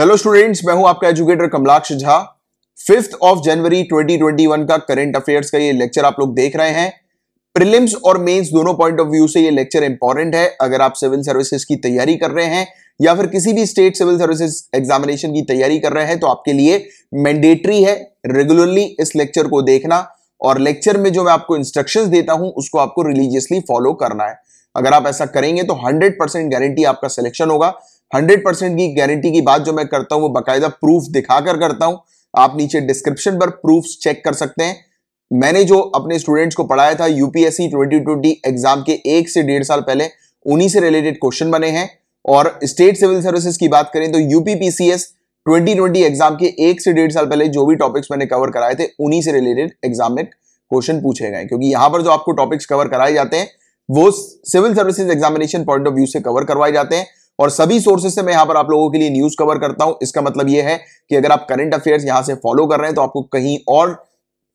hello students मैं हूं आपका educator Kamalaksh Jha fifth of January 2021 का करंट अफेयर्स का ये लेक्चर आप लोग देख रहे हैं प्रिलिम्स और मेंस दोनों पॉइंट ऑफ व्यू से ये लेक्चर इंपॉर्टेंट है अगर आप सिविल सर्विसेज की तैयारी कर रहे हैं या फिर किसी भी स्टेट सिविल सर्विसेज एग्जामिनेशन की तैयारी कर रहे हैं तो आपके लिए मैंडेटरी है रेगुलरली इस लेक्चर को देखना और लेक्चर में जो मैं आपको इंस्ट्रक्शन देता हूं उसको आपको रिलीजियसली फॉलो करना है अगर आप ऐसा करेंगे तो हंड्रेड गारंटी आपका सिलेक्शन होगा हंड्रेड परसेंट की गारंटी की बात जो मैं करता हूं वो बाकायदा प्रूफ दिखाकर करता हूं आप नीचे डिस्क्रिप्शन पर प्रूफ चेक कर सकते हैं मैंने जो अपने स्टूडेंट्स को पढ़ाया था यूपीएससी 2020 एग्जाम के एक से डेढ़ साल पहले उन्हीं से रिलेटेड क्वेश्चन बने हैं और स्टेट सिविल सर्विसेज की बात करें तो यूपीपीसीएस 2020 एग्जाम के एक से डेढ़ साल पहले जो भी टॉपिक्स मैंने कवर कराए थे उन्हीं से रिलेटेड एग्जाम में क्वेश्चन पूछे गए क्योंकि यहां पर जो आपको टॉपिक्स कवर कराए जाते हैं वो civil services examination point of view से कवर करवाए जाते हैं और सभी सोर्सेस से मैं यहां पर आप लोगों के लिए न्यूज कवर करता हूं इसका मतलब यह है कि अगर आप करंट अफेयर्स यहां से फॉलो कर रहे हैं तो आपको कहीं और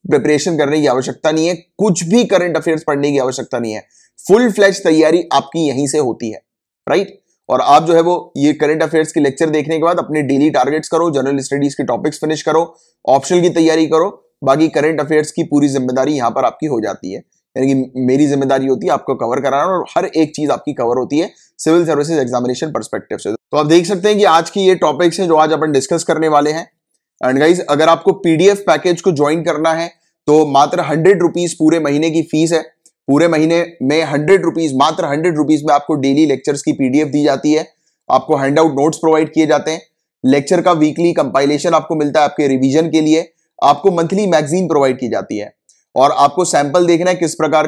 प्रिपरेशन करने की आवश्यकता नहीं है कुछ भी करंट अफेयर्स पढ़ने की आवश्यकता नहीं है फुल फ्लैश तैयारी आपकी यहीं से होती है राइट और आप जो है वो ये करंट अफेयर्स के लेक्चर देखने के बाद अपने डेली टारगेट्स करो जनरल स्टडीज के टॉपिक्स फिनिश करो ऑप्शनल की तैयारी करो बाकी करंट अफेयर्स की पूरी जिम्मेदारी यहां पर आपकी हो जाती है यानी कि मेरी जिम्मेदारी होती है आपको कवर कराना और हर एक चीज आपकी कवर होती है सिविल सर्विसेज एग्जामिनेशन परस्पेक्टिव से तो आप देख सकते हैं कि आज की ये टॉपिक्स हैं जो आज अपन डिस्कस करने वाले हैं एंड गाइज अगर आपको पीडीएफ पैकेज को ज्वाइन करना है तो मात्र हंड्रेड रुपीज पूरे महीने की फीस है पूरे महीने में हंड्रेड रुपीज मात्र हंड्रेड रुपीज में आपको डेली लेक्चर्स की पीडीएफ दी जाती है आपको हैंड आउट नोट्स प्रोवाइड किए जाते हैं लेक्चर का वीकली कंपाइलेशन आपको मिलता है आपके रिवीजन के लिए आपको मंथली मैगजीन प्रोवाइड की जाती है और आपको सैंपल देखना है किस प्रकार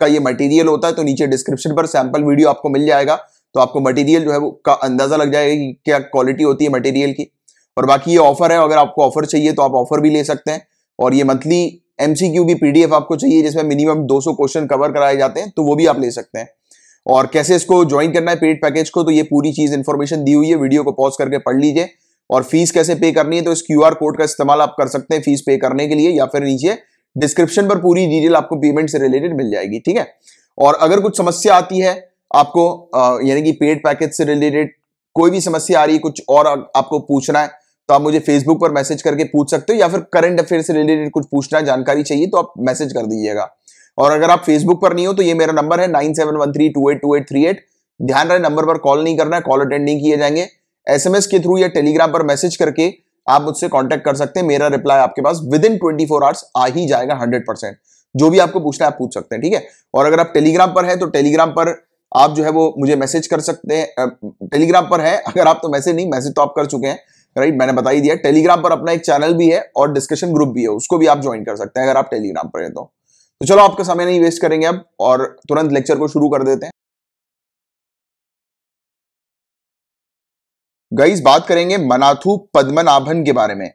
का ये मटेरियल होता है तो नीचे डिस्क्रिप्शन पर सैंपल वीडियो आपको मिल जाएगा तो आपको मटेरियल जो है वो का अंदाजा लग जाएगा कि क्या क्वालिटी होती है मटेरियल की और बाकी ये ऑफर है अगर आपको ऑफर चाहिए तो आप ऑफर भी ले सकते हैं और ये मंथली एमसीक्यू की पीडीएफ आपको चाहिए जिसमें मिनिमम 200 क्वेश्चन कवर कराए जाते हैं तो वो भी आप ले सकते हैं और कैसे इसको ज्वाइन करना है पेड पैकेज को तो ये पूरी चीज इन्फॉर्मेशन दी हुई है वीडियो को पॉज करके पढ़ लीजिए और फीस कैसे पे करनी है तो इस क्यूआर कोड का इस्तेमाल आप कर सकते हैं फीस पे करने के लिए या फिर नीचे डिस्क्रिप्शन पर पूरी डिटेल आपको पेमेंट से रिलेटेड मिल जाएगी ठीक है और अगर कुछ समस्या आती है आपको यानी कि पेड पैकेज से रिलेटेड कोई भी समस्या आ रही है कुछ और आपको पूछना है तो आप मुझे फेसबुक पर मैसेज करके पूछ सकते हो या फिर करंट अफेयर से रिलेटेड कुछ पूछना है जानकारी चाहिए तो आप मैसेज कर दीजिएगा और अगर आप फेसबुक पर नहीं हो तो ये मेरा नंबर है nine seven one three two eight two eight three eight ध्यान रहे नंबर पर कॉल नहीं करना है कॉल अटेंड नहीं किए जाएंगे एसएमएस के थ्रू या टेलीग्राम पर मैसेज करके आप मुझसे कॉन्टेक्ट कर सकते हैं मेरा रिप्लाई आपके पास within twenty four hours आ ही जाएगा हंड्रेड परसेंट जो भी आपको पूछना है आप पूछ सकते हैं ठीक है और अगर आप टेलीग्राम पर है तो टेलीग्राम पर आप जो है वो मुझे मैसेज कर सकते हैं टेलीग्राम पर है अगर आप तो मैसेज नहीं मैसेज तो आप कर चुके हैं राइट मैंने बता ही दिया टेलीग्राम पर अपना एक चैनल भी है और डिस्कशन ग्रुप भी है उसको भी आप ज्वाइन कर सकते हैं अगर आप टेलीग्राम पर है तो तो चलो आपका समय नहीं वेस्ट करेंगे अब और तुरंत लेक्चर को शुरू कर देते हैं गाइस बात करेंगे मनाथु पद्मनाभन के बारे में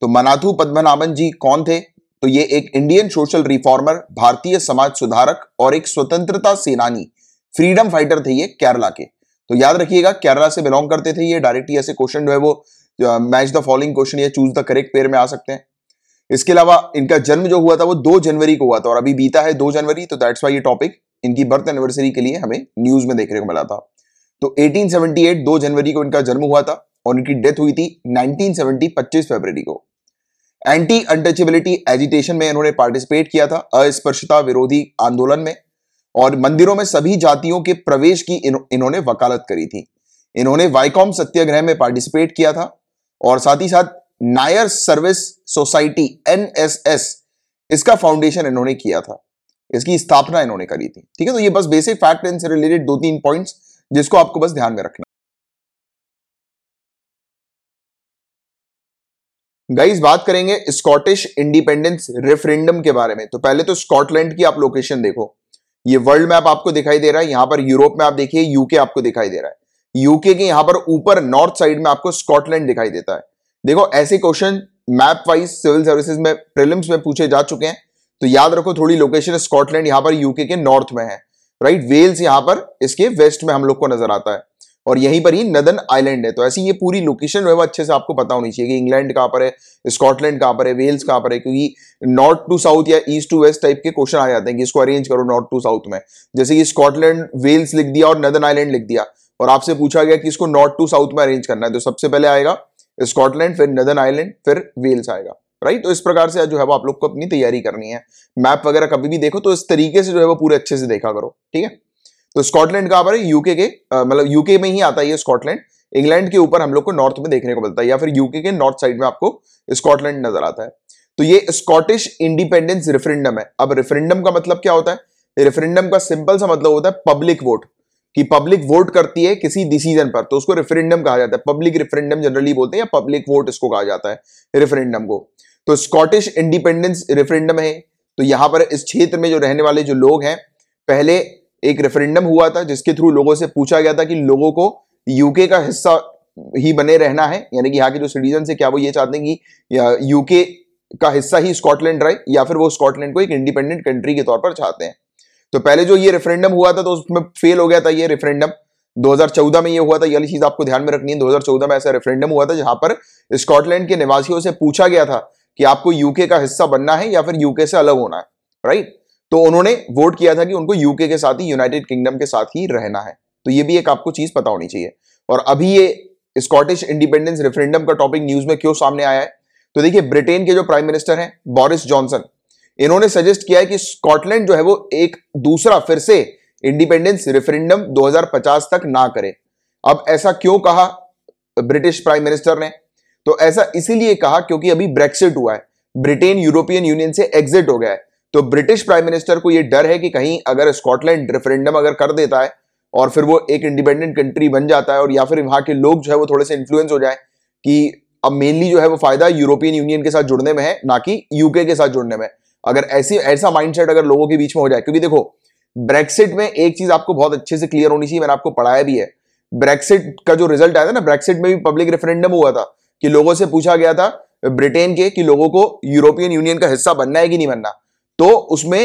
तो मनाथु पद्मनाभन जी कौन थे तो ये एक इंडियन सोशल रिफॉर्मर भारतीय समाज सुधारक और एक स्वतंत्रता सेनानी फ्रीडम फाइटर थे ये केरला के तो याद रखिएगा केरला से बिलोंग करते थे ये डायरेक्टली ऐसे क्वेश्चन जो है वो मैच द फॉलोइंग क्वेश्चन या चूज द करेक्ट पेयर में आ सकते हैं इसके अलावा इनका जन्म जो हुआ था वो दो जनवरी को हुआ था और अभी बीता है दो जनवरी तो दैट्स वाई ये टॉपिक इनकी बर्थ एनिवर्सरी के लिए हमें न्यूज में देखने को मिला था तो 1878 दो जनवरी को इनका जन्म हुआ था और इनकी डेथ हुई थी 1970 25 फरवरी को एंटी अनटचेबिलिटी एजिटेशन में इन्होंने पार्टिसिपेट किया था अस्पर्शता विरोधी आंदोलन में और मंदिरों में सभी जातियों के प्रवेश की इन्होंने वकालत करी थी इन्होंने वाइकॉम सत्याग्रह में पार्टिसिपेट किया था और साथ ही साथ नायर सर्विस सोसाइटी एनएसएस इसका फाउंडेशन इन्होंने किया था इसकी स्थापना इन्होंने करी थी ठीक है तो ये बस बेसिक फैक्ट इनसे रिलेटेड दो तीन पॉइंट्स जिसको आपको बस ध्यान में रखना गाइस बात करेंगे स्कॉटिश इंडिपेंडेंस रेफरेंडम के बारे में तो पहले तो स्कॉटलैंड की आप लोकेशन देखो ये वर्ल्ड मैप आपको दिखाई दे रहा है यहां पर यूरोप में आप देखिए यूके आपको दिखाई दे रहा है यूके के यहां पर ऊपर नॉर्थ साइड में आपको स्कॉटलैंड दिखाई देता है देखो ऐसे question map wise civil services में प्रिलिम्स में पूछे जा चुके हैं तो याद रखो थोड़ी लोकेशन स्कॉटलैंड यहां पर यूके के नॉर्थ में है राइट वेल्स यहाँ पर इसके वेस्ट में हम लोग को नजर आता है और यहीं पर ही नदन आइलैंड है तो ऐसी ये पूरी लोकेशन है वो अच्छे से आपको पता होनी चाहिए कि इंग्लैंड कहां पर है स्कॉटलैंड कहां पर है वेल्स कहां पर है क्योंकि नॉर्थ टू साउथ या ईस्ट टू वेस्ट टाइप के क्वेश्चन आ जाते हैं कि इसको अरेंज करो नॉर्थ टू साउथ में जैसे कि स्कॉटलैंड वेल्स लिख दिया और नदन आइलैंड लिख दिया और आपसे पूछा गया कि इसको नॉर्थ टू साउथ में अरेंज करना है तो सबसे पहले आएगा स्कॉटलैंड फिर नदन आइलैंड फिर वेल्स आएगा राइट तो इस प्रकार से जो है वो आप लोग को अपनी तैयारी करनी है मैप वगैरह कभी भी देखो तो इस तरीके से जो है वो पूरे अच्छे से देखा करो ठीक है तो स्कॉटलैंड कहां पर है यूके के मतलब यूके में ही आता है स्कॉटलैंड इंग्लैंड के ऊपर हम लोग को नॉर्थ में देखने को मिलता है या फिर यूके के नॉर्थ साइड में आपको स्कॉटलैंड नजर आता है तो ये स्कॉटिश इंडिपेंडेंस रेफरेंडम है अब रेफरेंडम का मतलब क्या होता है रेफरेंडम का सिंपल सा मतलब होता है पब्लिक वोट कि पब्लिक वोट करती है किसी डिसीजन पर तो उसको रेफरेंडम कहा जाता है पब्लिक रेफरेंडम जनरली बोलते हैं या पब्लिक वोट इसको कहा जाता है रेफरेंडम को तो स्कॉटिश इंडिपेंडेंस रेफरेंडम है तो यहां पर इस क्षेत्र में जो रहने वाले जो लोग हैं पहले एक रेफरेंडम हुआ था जिसके थ्रू लोगों से पूछा गया था कि लोगों को यूके का हिस्सा ही बने रहना है यानी कि यहाँ के जो सिटीजन है क्या वो ये चाहते हैं कि यूके का हिस्सा ही स्कॉटलैंड रहे या फिर वो स्कॉटलैंड को एक इंडिपेंडेंट कंट्री के तौर पर चाहते हैं तो पहले जो ये रेफरेंडम हुआ था तो उसमें फेल हो गया था ये रेफरेंडम 2014 में ये हुआ था ये चीज आपको ध्यान में रखनी है 2014 में ऐसा रेफरेंडम हुआ था जहां पर स्कॉटलैंड के निवासियों से पूछा गया था कि आपको यूके का हिस्सा बनना है या फिर यूके से अलग होना है राइट तो उन्होंने वोट किया था कि उनको यूके के साथ ही यूनाइटेड किंगडम के साथ ही रहना है तो ये भी एक आपको चीज पता होनी चाहिए और अभी ये स्कॉटिश इंडिपेंडेंस रेफरेंडम का टॉपिक न्यूज में क्यों सामने आया है तो देखिए ब्रिटेन के जो प्राइम मिनिस्टर हैं बोरिस जॉनसन इन्होंने सजेस्ट किया है कि स्कॉटलैंड जो है वो एक दूसरा फिर से इंडिपेंडेंस रेफरेंडम 2050 तक ना करे अब ऐसा क्यों कहा ब्रिटिश प्राइम मिनिस्टर ने तो ऐसा इसीलिए कहा क्योंकि अभी ब्रेक्सिट हुआ है ब्रिटेन यूरोपियन यूनियन से एग्जिट हो गया है तो ब्रिटिश प्राइम मिनिस्टर को यह डर है कि कहीं अगर स्कॉटलैंड रेफरेंडम अगर कर देता है और फिर वो एक इंडिपेंडेंट कंट्री बन जाता है और या फिर वहां के लोग जो है वो थोड़े से इन्फ्लुएंस हो जाए कि अब मेनली जो है वो फायदा यूरोपियन यूनियन के साथ जुड़ने में है ना कि यूके के साथ जुड़ने में अगर ऐसी ऐसा माइंडसेट अगर लोगों के बीच में हो जाए क्योंकि देखो ब्रेक्सिट में एक चीज आपको बहुत अच्छे से क्लियर होनी चाहिए मैंने आपको पढ़ाया भी है ब्रेक्सिट का जो रिजल्ट आया था ना ब्रेक्सिट में भी पब्लिक रेफरेंडम हुआ था कि लोगों से पूछा गया था ब्रिटेन के कि लोगों को यूरोपियन यूनियन का हिस्सा बनना है कि नहीं बनना तो उसमें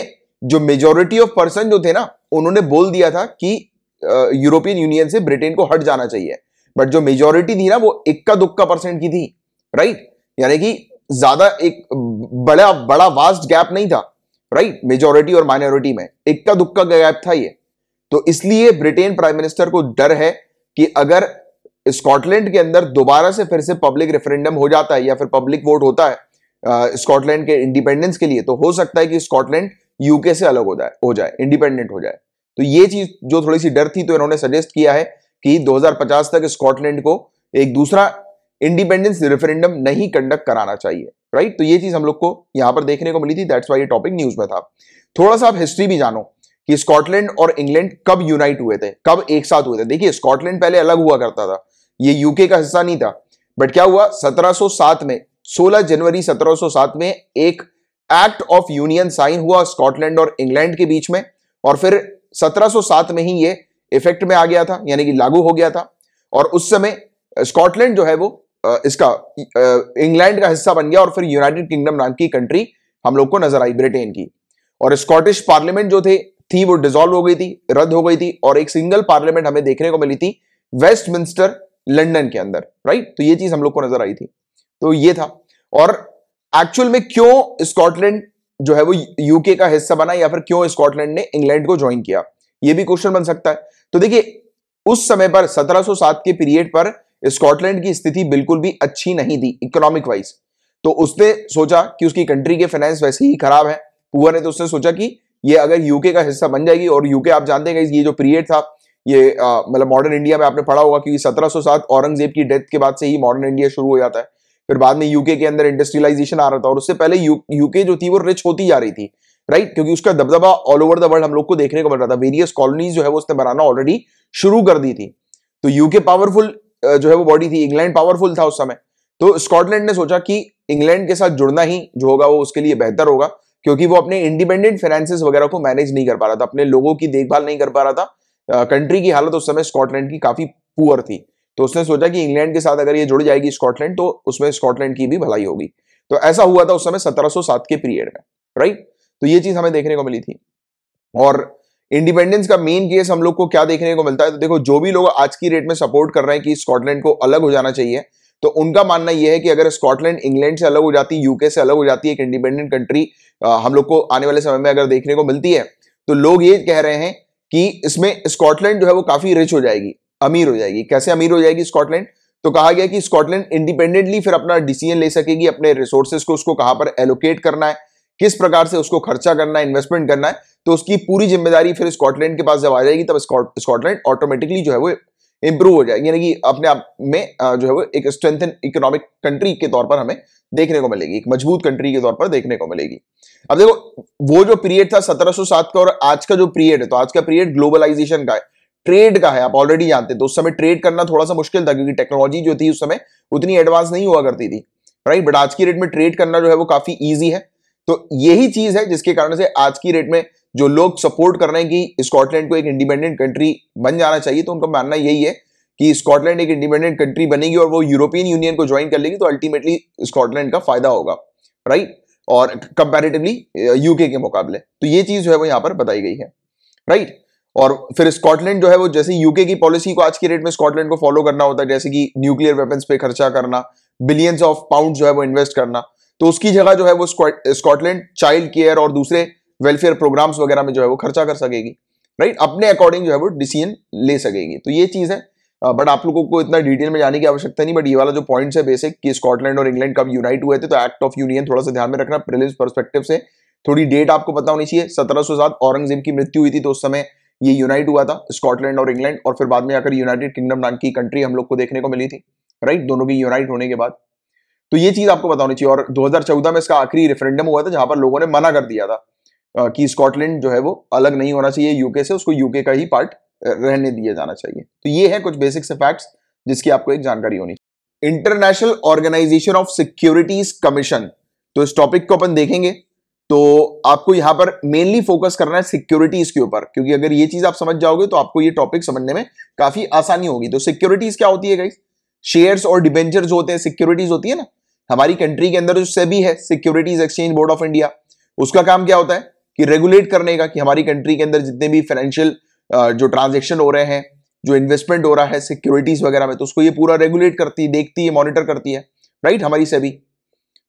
जो मेजोरिटी ऑफ पर्सन जो थे ना उन्होंने बोल दिया था कि यूरोपियन यूनियन से ब्रिटेन को हट जाना चाहिए बट जो मेजोरिटी थी ना वो इक्का दुक्का परसेंट की थी राइट यानी कि ज्यादा एक बड़ा बड़ा वास्ट गैप नहीं था राइट मेजोरिटी और माइनॉरिटी में इक्का दुक्का गैप था ये तो इसलिए ब्रिटेन प्राइम मिनिस्टर को डर है कि अगर स्कॉटलैंड के अंदर दोबारा से फिर से पब्लिक रेफरेंडम हो जाता है या फिर पब्लिक वोट होता है स्कॉटलैंड के इंडिपेंडेंस के लिए तो हो सकता है कि स्कॉटलैंड यूके से अलग हो जाए हो जाए इंडिपेंडेंट हो जाए तो ये चीज जो थोड़ी सी डर थी तो इन्होंने सजेस्ट किया है कि 2050 तक स्कॉटलैंड को एक दूसरा इंडिपेंडेंस रेफरेंडम नहीं कंडक्ट कराना चाहिए राइट तो ये चीज हम लोग को यहां पर देखने को मिली थी दैट्स वाई ये टॉपिक न्यूज में था थोड़ा सा आप हिस्ट्री भी जानो कि स्कॉटलैंड और इंग्लैंड कब यूनाइट हुए थे कब एक साथ हुए थे देखिए स्कॉटलैंड पहले अलग हुआ करता था ये यूके का हिस्सा नहीं था बट क्या हुआ 1707 में 16 जनवरी 1707 में एक एक्ट ऑफ यूनियन साइन हुआ स्कॉटलैंड और इंग्लैंड के बीच में और फिर 1707 में ही ये इफेक्ट में आ गया था यानी कि लागू हो गया था और उस समय स्कॉटलैंड जो है वो इसका इंग्लैंड का हिस्सा बन गया और फिर यूनाइटेड किंगडम नाम की कंट्री हम लोग को नजर आई ब्रिटेन की और स्कॉटिश पार्लियामेंट जो थे थी वो डिजोल्व हो गई थी रद्द हो गई थी और एक सिंगल पार्लियामेंट हमें देखने को मिली थी वेस्टमिंस्टर लंडन के अंदर राइट तो ये चीज हम लोग को नजर आई थी तो ये था और एक्चुअल में क्यों स्कॉटलैंड जो है वो यूके का हिस्सा बना या फिर क्यों स्कॉटलैंड ने इंग्लैंड को ज्वाइन किया ये भी क्वेश्चन बन सकता है तो देखिए उस समय पर 1707 के पीरियड पर स्कॉटलैंड की स्थिति बिल्कुल भी अच्छी नहीं थी इकोनॉमिक वाइज तो उसने सोचा कि उसकी कंट्री के फाइनेंस वैसे ही खराब है पुअर ने तो उसने सोचा कि ये अगर यूके का हिस्सा बन जाएगी और यूके आप जानते हैं ये जो पीरियड था ये मतलब मॉडर्न इंडिया में आपने पढ़ा होगा क्योंकि 1707 औरंगजेब की डेथ के बाद से ही मॉडर्न इंडिया शुरू हो जाता है फिर बाद में यूके के अंदर इंडस्ट्रियलाइजेशन आ रहा था और उससे पहले यू, यूके जो थी वो रिच होती जा रही थी राइट क्योंकि उसका दबदबा ऑल ओवर द वर्ल्ड हम लोग को देखने को मिल रहा था वेरियस कॉलोनीज जो है वो उसने बनाना ऑलरेडी शुरू कर दी थी तो यूके पावरफुल जो है वो बॉडी थी इंग्लैंड पावरफुल था उस समय तो स्कॉटलैंड ने सोचा कि इंग्लैंड के साथ जुड़ना ही जो होगा वो उसके लिए बेहतर होगा क्योंकि वो अपने इंडिपेंडेंट फाइनेंसिस वगैरह को मैनेज नहीं कर पा रहा था अपने लोगों की देखभाल नहीं कर पा रहा था कंट्री की हालत उस समय स्कॉटलैंड की काफी पुअर थी तो उसने सोचा कि इंग्लैंड के साथ अगर ये जुड़ जाएगी स्कॉटलैंड तो उसमें स्कॉटलैंड की भी भलाई होगी तो ऐसा हुआ था उस समय 1707 के पीरियड में राइट तो ये चीज हमें देखने को मिली थी और इंडिपेंडेंस का मेन केस हम लोग को क्या देखने को मिलता है तो देखो जो भी लोग आज की रेट में सपोर्ट कर रहे हैं कि स्कॉटलैंड को अलग हो जाना चाहिए तो उनका मानना यह है कि अगर स्कॉटलैंड इंग्लैंड से अलग हो जाती यूके से अलग हो जाती एक इंडिपेंडेंट कंट्री हम लोग को आने वाले समय में अगर देखने को मिलती है तो लोग ये कह रहे हैं कि इसमें स्कॉटलैंड जो है वो काफी रिच हो जाएगी अमीर हो जाएगी कैसे अमीर हो जाएगी स्कॉटलैंड तो कहा गया कि स्कॉटलैंड इंडिपेंडेंटली फिर अपना डिसीजन ले सकेगी अपने रिसोर्सेज को उसको कहां पर एलोकेट करना है किस प्रकार से उसको खर्चा करना है इन्वेस्टमेंट करना है तो उसकी पूरी जिम्मेदारी फिर स्कॉटलैंड के पास जब आ जाएगी तब स्कॉटलैंड ऑटोमेटिकली जो है वो इंप्रूव हो जाएगी यानी कि अपने आप में जो है वो एक स्ट्रेंथन इकोनॉमिक कंट्री के तौर पर हमें देखने को मिलेगी एक मजबूत कंट्री के तौर पर देखने को मिलेगी अब देखो वो जो पीरियड था 1707 का और आज का जो पीरियड है तो आज का पीरियड ग्लोबलाइजेशन का है ट्रेड का है आप ऑलरेडी जानते हैं तो उस समय ट्रेड करना थोड़ा सा मुश्किल था क्योंकि टेक्नोलॉजी जो थी उस समय उतनी एडवांस नहीं हुआ करती थी राइट बट आज की रेट में ट्रेड करना जो है वो काफी ईजी है तो यही चीज है जिसके कारण से आज की रेट में जो लोग सपोर्ट कर रहे हैं कि स्कॉटलैंड को एक इंडिपेंडेंट कंट्री बन जाना चाहिए तो उनका मानना यही है कि स्कॉटलैंड एक इंडिपेंडेंट कंट्री बनेगी और वो यूरोपियन यूनियन को ज्वाइन कर लेगी तो अल्टीमेटली स्कॉटलैंड का फायदा होगा राइट और कंपेरेटिवली यूके के मुकाबले तो ये चीज जो है वो यहां पर बताई गई है राइट और फिर स्कॉटलैंड जो है वो जैसे यूके की पॉलिसी को आज की डेट में स्कॉटलैंड को फॉलो करना होता है जैसे कि न्यूक्लियर वेपन्स पे खर्चा करना बिलियंस ऑफ पाउंड जो है वो इन्वेस्ट करना तो उसकी जगह जो है वो स्कॉटलैंड चाइल्ड केयर और दूसरे वेलफेयर प्रोग्राम्स वगैरह में जो है वो खर्चा कर सकेगी राइट अपने अकॉर्डिंग जो है वो डिसीजन ले सकेगी तो ये चीज़ है बट आप लोगों को इतना डिटेल में जाने की आवश्यकता नहीं बट ये वाला जो पॉइंट है बेसिक कि स्कॉटलैंड और इंग्लैंड कब यूनाइट हुए थे तो एक्ट ऑफ यूनियन थोड़ा सा ध्यान में रखना प्रिलिम्स परस्पेक्टिव से थोड़ी डेट आपको पता होनी चाहिए सत्रह सौ सात औरंगजेब की मृत्यु हुई थी तो उस समय ये यूनाइट हुआ था स्कॉटलैंड और इंग्लैंड और फिर बाद में आकर यूनाइटेड किंगडम नाम की कंट्री हम लोग को देखने को मिली थी राइट दोनों की यूनाइट होने के बाद तो ये चीज आपको बता होनी चाहिए और 2014 में इसका आखिरी रेफरेंडम हुआ था जहां पर लोगों ने मना कर दिया था कि स्कॉटलैंड जो है वो अलग नहीं होना चाहिए यूके से उसको यूके का ही पार्ट रहने दिया जाना चाहिए तो ये है कुछ बेसिक से फैक्ट्स जिसकी आपको एक जानकारी होनी चाहिए international organization of securities commission तो इस टॉपिक को अपन देखेंगे तो आपको यहां पर मेनली फोकस करना है सिक्योरिटीज के ऊपर क्योंकि अगर ये चीज आप समझ जाओगे तो आपको ये टॉपिक समझने में काफी आसानी होगी तो सिक्योरिटीज क्या होती है गाइस शेयर्स और डिबेंचर्स होते हैं सिक्योरिटीज होती है ना हमारी कंट्री के अंदर जो सेबी है securities exchange board of India उसका काम क्या होता है कि रेगुलेट करने का कि हमारी कंट्री के अंदर जितने भी फाइनेंशियल जो ट्रांजेक्शन हो रहे हैं जो इन्वेस्टमेंट हो रहा है सिक्योरिटीज वगैरह में तो उसको ये पूरा रेगुलेट करती है देखती है मॉनिटर करती है राइट हमारी सेबी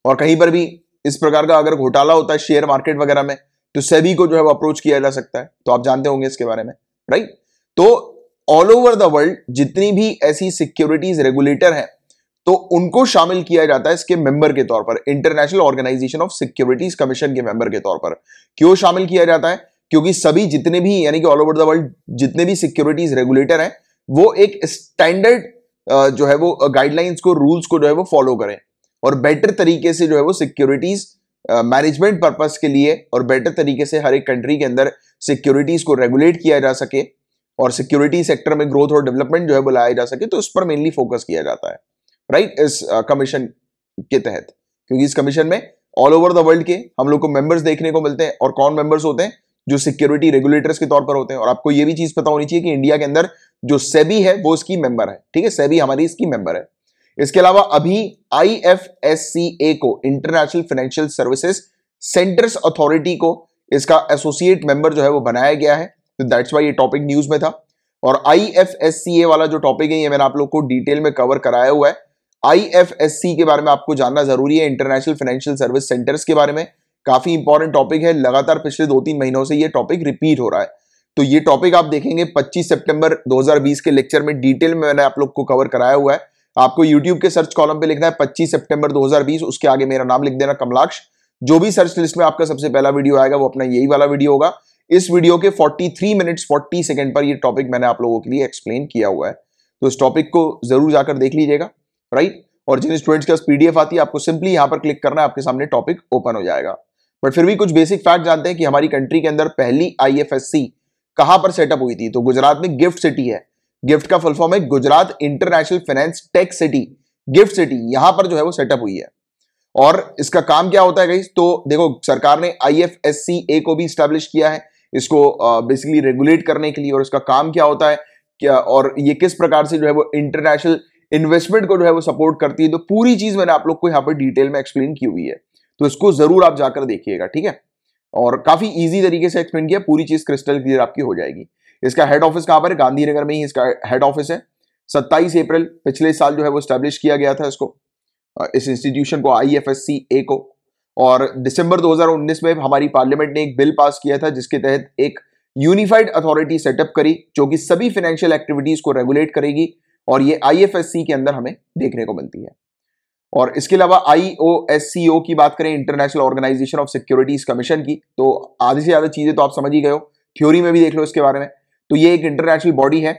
और कहीं पर भी इस प्रकार का अगर घोटाला होता है शेयर मार्केट वगैरह में तो सेबी को जो है वो अप्रोच किया जा सकता है तो आप जानते होंगे इसके बारे में राइट तो ऑल ओवर द वर्ल्ड जितनी भी ऐसी सिक्योरिटीज रेगुलेटर हैं तो उनको शामिल किया जाता है इसके मेंबर के तौर पर international organization of securities commission के मेंबर के तौर पर क्यों शामिल किया जाता है क्योंकि सभी जितने भी यानी कि ऑल ओवर द वर्ल्ड जितने भी सिक्योरिटीज रेगुलेटर हैं वो एक स्टैंडर्ड जो है वो गाइडलाइंस को रूल्स को जो है वो फॉलो करें और बेटर तरीके से जो है वो सिक्योरिटीज मैनेजमेंट पर्पज के लिए और बेटर तरीके से हर एक कंट्री के अंदर सिक्योरिटीज को रेगुलेट किया जा सके और सिक्योरिटी सेक्टर में ग्रोथ और डेवलपमेंट जो है वो लाया जा सके तो उस पर मेनली फोकस किया जाता है राइट इस कमीशन uh, के तहत क्योंकि इस कमीशन में ऑल ओवर द वर्ल्ड के हम लोग को मेंबर्स देखने को मिलते हैं और कौन मेंबर्स होते हैं जो सिक्योरिटी रेगुलेटर्स के तौर पर होते हैं और आपको यह भी चीज पता होनी चाहिए कि इंडिया के अंदर जो सेबी है वो इसकी मेंबर है ठीक है सेबी हमारी इसकी मेंबर है इसके अलावा अभी आई को international financial services centres authority को इसका एसोसिएट मेंबर जो है वो बनाया गया है तो दैट्स वाई ये टॉपिक न्यूज में था और आई वाला जो टॉपिक है ये मैंने आप लोग को डिटेल में कवर कराया हुआ है आईएफएससी के बारे में आपको जानना जरूरी है इंटरनेशनल फाइनेंशियल सर्विस सेंटर्स के बारे में काफी इंपॉर्टेंट टॉपिक है लगातार पिछले दो तीन महीनों से यह टॉपिक रिपीट हो रहा है तो ये टॉपिक आप देखेंगे 25 सितंबर 2020 के लेक्चर में डिटेल में मैंने आप लोग को कवर कराया हुआ है आपको यूट्यूब के सर्च कॉलम पे लिखना है 25 सितंबर 2020 उसके आगे मेरा नाम लिख देना कमलाक्ष जो भी सर्च लिस्ट में आपका सबसे पहला वीडियो आएगा वो अपना यही वाला वीडियो होगा इस वीडियो के 43 मिनट्स 40 सेकंड पर यह टॉपिक मैंने आप लोगों के लिए एक्सप्लेन किया हुआ है तो इस टॉपिक को जरूर जाकर देख लीजिएगा राइट और जिन स्टूडेंट्स के पास पीडीएफ आती है आपको सिंपली यहां पर क्लिक करना है आपके सामने टॉपिक ओपन हो जाएगा बट फिर भी कुछ बेसिक फैक्ट जानते हैं कि हमारी कंट्री के अंदर पहली आई एफ कहां पर सेटअप हुई थी तो गुजरात में गिफ्ट सिटी है गिफ्ट का फुलफॉर्म है Gujarat international finance tech city gift city यहां पर जो है वो सेटअप हुई है और इसका काम क्या होता है गई तो देखो सरकार ने आई ए को भी स्टैब्लिश किया है इसको बेसिकली रेगुलेट करने के लिए और इसका काम क्या होता है क्या और ये किस प्रकार से जो है वो इंटरनेशनल इन्वेस्टमेंट को जो है वो सपोर्ट करती है तो पूरी चीज मैंने आप लोग को यहाँ पर डिटेल में एक्सप्लेन की हुई है तो इसको जरूर आप जाकर देखिएगा ठीक है और काफी इजी तरीके से एक्सप्लेन किया पूरी चीज क्रिस्टल क्लियर आपकी हो जाएगी इसका हेड ऑफिस कहां पर है गांधीनगर में ही इसका हेड ऑफिस है सत्ताईस अप्रैल पिछले साल जो है वो स्टैब्लिश किया गया था इसको इस इंस्टीट्यूशन को आई एफ एस सी ए को और दिसंबर 2019 में हमारी पार्लियामेंट ने एक बिल पास किया था जिसके तहत एक यूनिफाइड अथॉरिटी सेटअप करी जो कि सभी फाइनेंशियल एक्टिविटीज को रेगुलेट करेगी और ये आई के अंदर हमें देखने को मिलती है और इसके अलावा आई की बात करें international organization of securities commission की तो आधी से ज़्यादा चीज़ें तो आप समझ ही गए हो थ्योरी में भी देख लो इसके बारे में तो ये एक इंटरनेशनल बॉडी है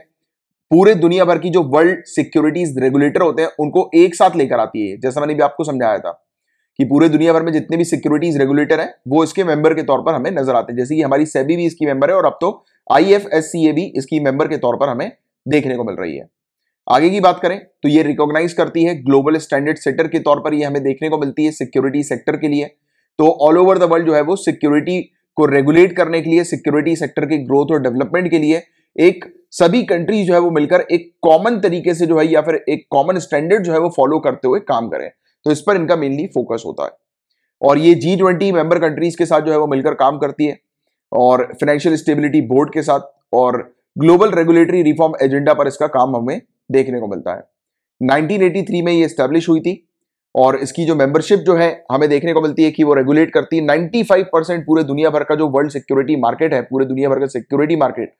पूरे दुनिया भर की जो वर्ल्ड सिक्योरिटीज रेगुलेटर होते हैं उनको एक साथ लेकर आती है जैसा मैंने भी आपको समझाया था कि पूरे दुनिया भर में जितने भी सिक्योरिटीज रेगुलेटर हैं वो इसके मेंबर के तौर पर हमें नजर आते हैं जैसे कि हमारी सेबी भी इसकी मेंबर है और अब तो आई भी इसकी मेंबर के तौर पर हमें देखने को मिल रही है आगे की बात करें तो ये रिकॉग्नाइज करती है ग्लोबल स्टैंडर्ड सेटर के तौर पर ये हमें देखने को मिलती है सिक्योरिटी सेक्टर के लिए तो ऑल ओवर द वर्ल्ड जो है वो सिक्योरिटी को रेगुलेट करने के लिए सिक्योरिटी सेक्टर के ग्रोथ और डेवलपमेंट के लिए एक सभी कंट्रीज जो है वो मिलकर एक कॉमन तरीके से जो है या फिर एक कॉमन स्टैंडर्ड जो है वो फॉलो करते हुए काम करें तो इस पर इनका मेनली फोकस होता है और ये जी ट्वेंटी मेंबर कंट्रीज के साथ जो है वो मिलकर काम करती है और फाइनेंशियल स्टेबिलिटी बोर्ड के साथ और ग्लोबल रेगुलेटरी रिफॉर्म एजेंडा पर इसका काम हमें देखने को मिलता है 1983 में ये स्टैब्लिश हुई थी और इसकी जो मेंबरशिप जो है हमें देखने को मिलती है कि वो रेगुलेट करती है 95 पूरे दुनिया भर का जो वर्ल्ड सिक्योरिटी मार्केट है पूरे दुनिया भर का सिक्योरिटी मार्केट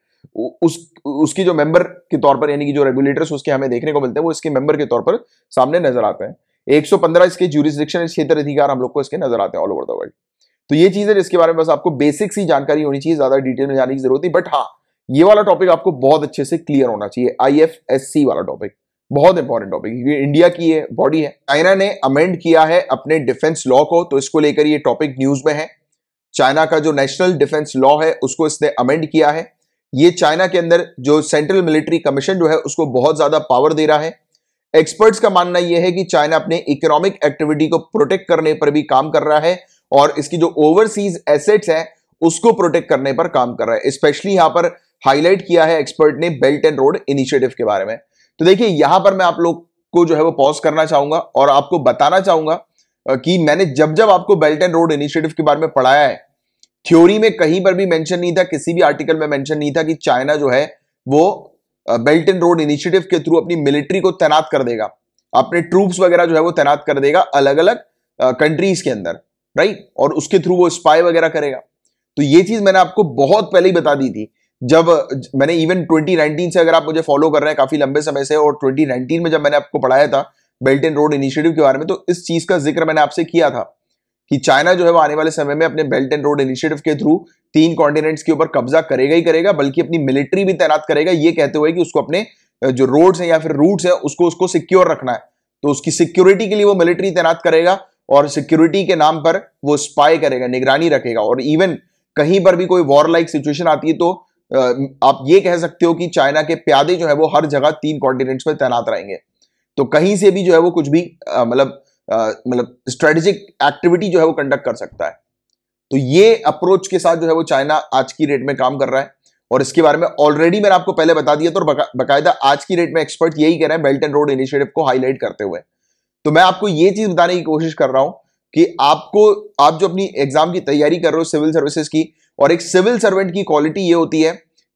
उस उसकी जो मेंबर के तौर पर यानी कि जो रेगुलेटर्स उसके हमें देखने को मिलते हैं वो इसके मेंबर के तौर पर सामने नजर आते हैं 115 इसके जूरिस्डिक्शन क्षेत्र अधिकार हम लोग को इसके नजर आते हैं ऑल ओवर द वर्ल्ड तो ये चीज है जिसके बारे में बस आपको बेसिक सी जानकारी होनी चाहिए ज्यादा डिटेल में जाने की जरूरत है बट हाँ ये वाला टॉपिक आपको बहुत अच्छे से क्लियर होना चाहिए आई वाला टॉपिक बहुत इंपॉर्टेंट टॉपिक क्योंकि इंडिया की ये बॉडी है चाइना ने अमेंड किया है अपने डिफेंस लॉ को तो इसको लेकर ये टॉपिक न्यूज में है चाइना का जो नेशनल डिफेंस लॉ है उसको इसने अमेंड किया है ये चाइना के अंदर जो सेंट्रल मिलिट्री कमीशन जो है उसको बहुत ज्यादा पावर दे रहा है एक्सपर्ट्स का मानना यह है कि चाइना अपने इकोनॉमिक एक्टिविटी को प्रोटेक्ट करने पर भी काम कर रहा है और इसकी जो ओवरसीज एसेट्स है उसको प्रोटेक्ट करने पर काम कर रहा है स्पेशली यहां पर हाईलाइट किया है एक्सपर्ट ने बेल्ट एंड रोड इनिशिएटिव के बारे में तो देखिए यहां पर मैं आप लोग को जो है वो पॉज करना चाहूंगा और आपको बताना चाहूंगा कि मैंने जब जब आपको बेल्ट एंड रोड इनिशिएटिव के बारे में पढ़ाया है थ्योरी में कहीं पर भी मेंशन नहीं था किसी भी आर्टिकल में मेंशन नहीं था कि चाइना जो है वो बेल्ट एंड रोड इनिशिएटिव के थ्रू अपनी मिलिट्री को तैनात कर देगा अपने ट्रूप्स वगैरह जो है वो तैनात कर देगा अलग अलग कंट्रीज के अंदर राइट और उसके थ्रू वो स्पाई वगैरह करेगा तो ये चीज मैंने आपको बहुत पहले ही बता दी थी जब मैंने इवन 2019 से अगर आप मुझे फॉलो कर रहे हैं काफी लंबे समय से और 2019 में जब मैंने आपको पढ़ाया था बेल्ट एंड रोड इनिशिएटिव के बारे में तो इस चीज का जिक्र मैंने आपसे किया था कि चाइना जो है वो आने वाले समय में अपने बेल्ट एंड रोड इनिशिएटिव के थ्रू तीन कॉन्टिनेंट्स के ऊपर कब्जा करेगा ही करेगा बल्कि अपनी मिलिट्री भी तैनात करेगा ये कहते हुए कि उसको अपने जो रोड्स हैं या फिर रूट्स हैं उसको उसको सिक्योर रखना है तो उसकी सिक्योरिटी के लिए वो मिलिट्री तैनात करेगा और सिक्योरिटी के नाम पर वो स्पाई करेगा निगरानी रखेगा और इवन कहीं पर भी कोई वॉर लाइक सिचुएशन आती है तो आप ये कह सकते हो कि चाइना के प्यादे जो है वो हर जगह तीन कॉन्टिनेंट्स में तैनात रहेंगे तो कहीं से भी जो है वो कुछ भी मतलब मतलब स्ट्रेटेजिक एक्टिविटी जो है वो कंडक्ट कर सकता है तो ये अप्रोच के साथ जो है वो चाइना आज की रेट में काम कर रहा है और इसके बारे में ऑलरेडी मैंने आपको पहले बता दिया तो बाकायदा बकायदा आज की रेट में एक्सपर्ट यही कह रहे हैं बेल्ट एंड रोड इनिशिएटिव को हाईलाइट करते हुए तो मैं आपको ये चीज बताने की कोशिश कर रहा हूं कि आपको आप जो अपनी एग्जाम की तैयारी कर रहे हो सिविल सर्विसेज की और एक सिविल सर्वेंट की क्वालिटी ये होती है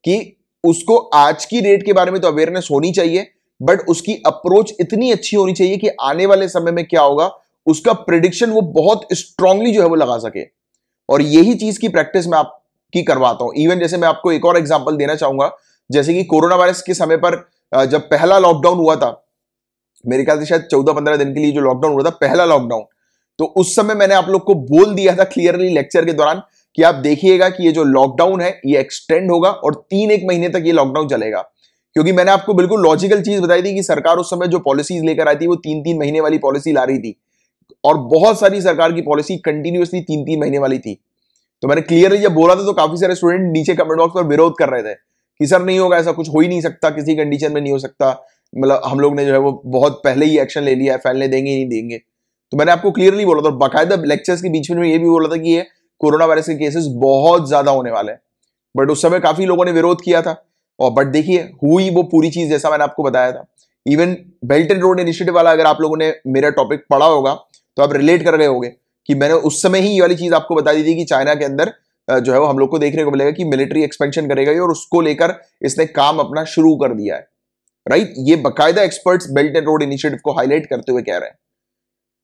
कि उसको आज की डेट के बारे में तो अवेयरनेस होनी चाहिए बट उसकी अप्रोच इतनी अच्छी होनी चाहिए कि आने वाले समय में क्या होगा उसका प्रिडिक्शन वो बहुत स्ट्रांगली जो है वो लगा सके और यही चीज की प्रैक्टिस मैं आपकी करवाता हूं इवन जैसे मैं आपको एक और एग्जाम्पल देना चाहूंगा जैसे कि कोरोना वायरस के समय पर जब पहला लॉकडाउन हुआ था मेरे ख्याल से शायद चौदह पंद्रह दिन के लिए जो लॉकडाउन हुआ था पहला लॉकडाउन तो उस समय मैंने आप लोग को बोल दिया था क्लियरली लेक्चर के दौरान कि आप देखिएगा कि ये जो लॉकडाउन है ये एक्सटेंड होगा और तीन एक महीने तक ये लॉकडाउन चलेगा क्योंकि मैंने आपको बिल्कुल लॉजिकल चीज बताई थी कि सरकार उस समय जो पॉलिसीज लेकर आई थी वो तीन तीन महीने वाली पॉलिसी ला रही थी और बहुत सारी सरकार की पॉलिसी कंटिन्यूसली तीन तीन महीने वाली थी तो मैंने क्लियरली जब बोला था तो काफी सारे स्टूडेंट नीचे कमेंट बॉक्स पर विरोध कर रहे थे कि सर नहीं होगा ऐसा कुछ हो ही नहीं सकता किसी कंडीशन में नहीं हो सकता मतलब हम लोग ने जो है वो बहुत पहले ही एक्शन ले लिया है फैलने देंगे ही नहीं देंगे तो मैंने आपको क्लियरली बोला था बाकायदा लेक्चर्स के बीच में ये भी बोला था कि ये कोरोना वायरस के केसेस बहुत ज्यादा होने वाले हैं बट उस समय काफी लोगों ने विरोध किया था और बट देखिए हुई वो पूरी चीज जैसा मैंने आपको बताया था even belt and road initiative वाला अगर आप लोगों ने मेरा टॉपिक पढ़ा होगा तो आप रिलेट कर गए होंगे कि मैंने उस समय ही ये वाली चीज आपको बता दी थी कि चाइना के अंदर जो है वो हम लोग को देखने को मिलेगा कि मिलिट्री एक्सपेंशन करेगा और उसको लेकर इसने काम अपना शुरू कर दिया है राइट ये बकायदा experts belt and road initiative को हाईलाइट करते हुए कह रहे हैं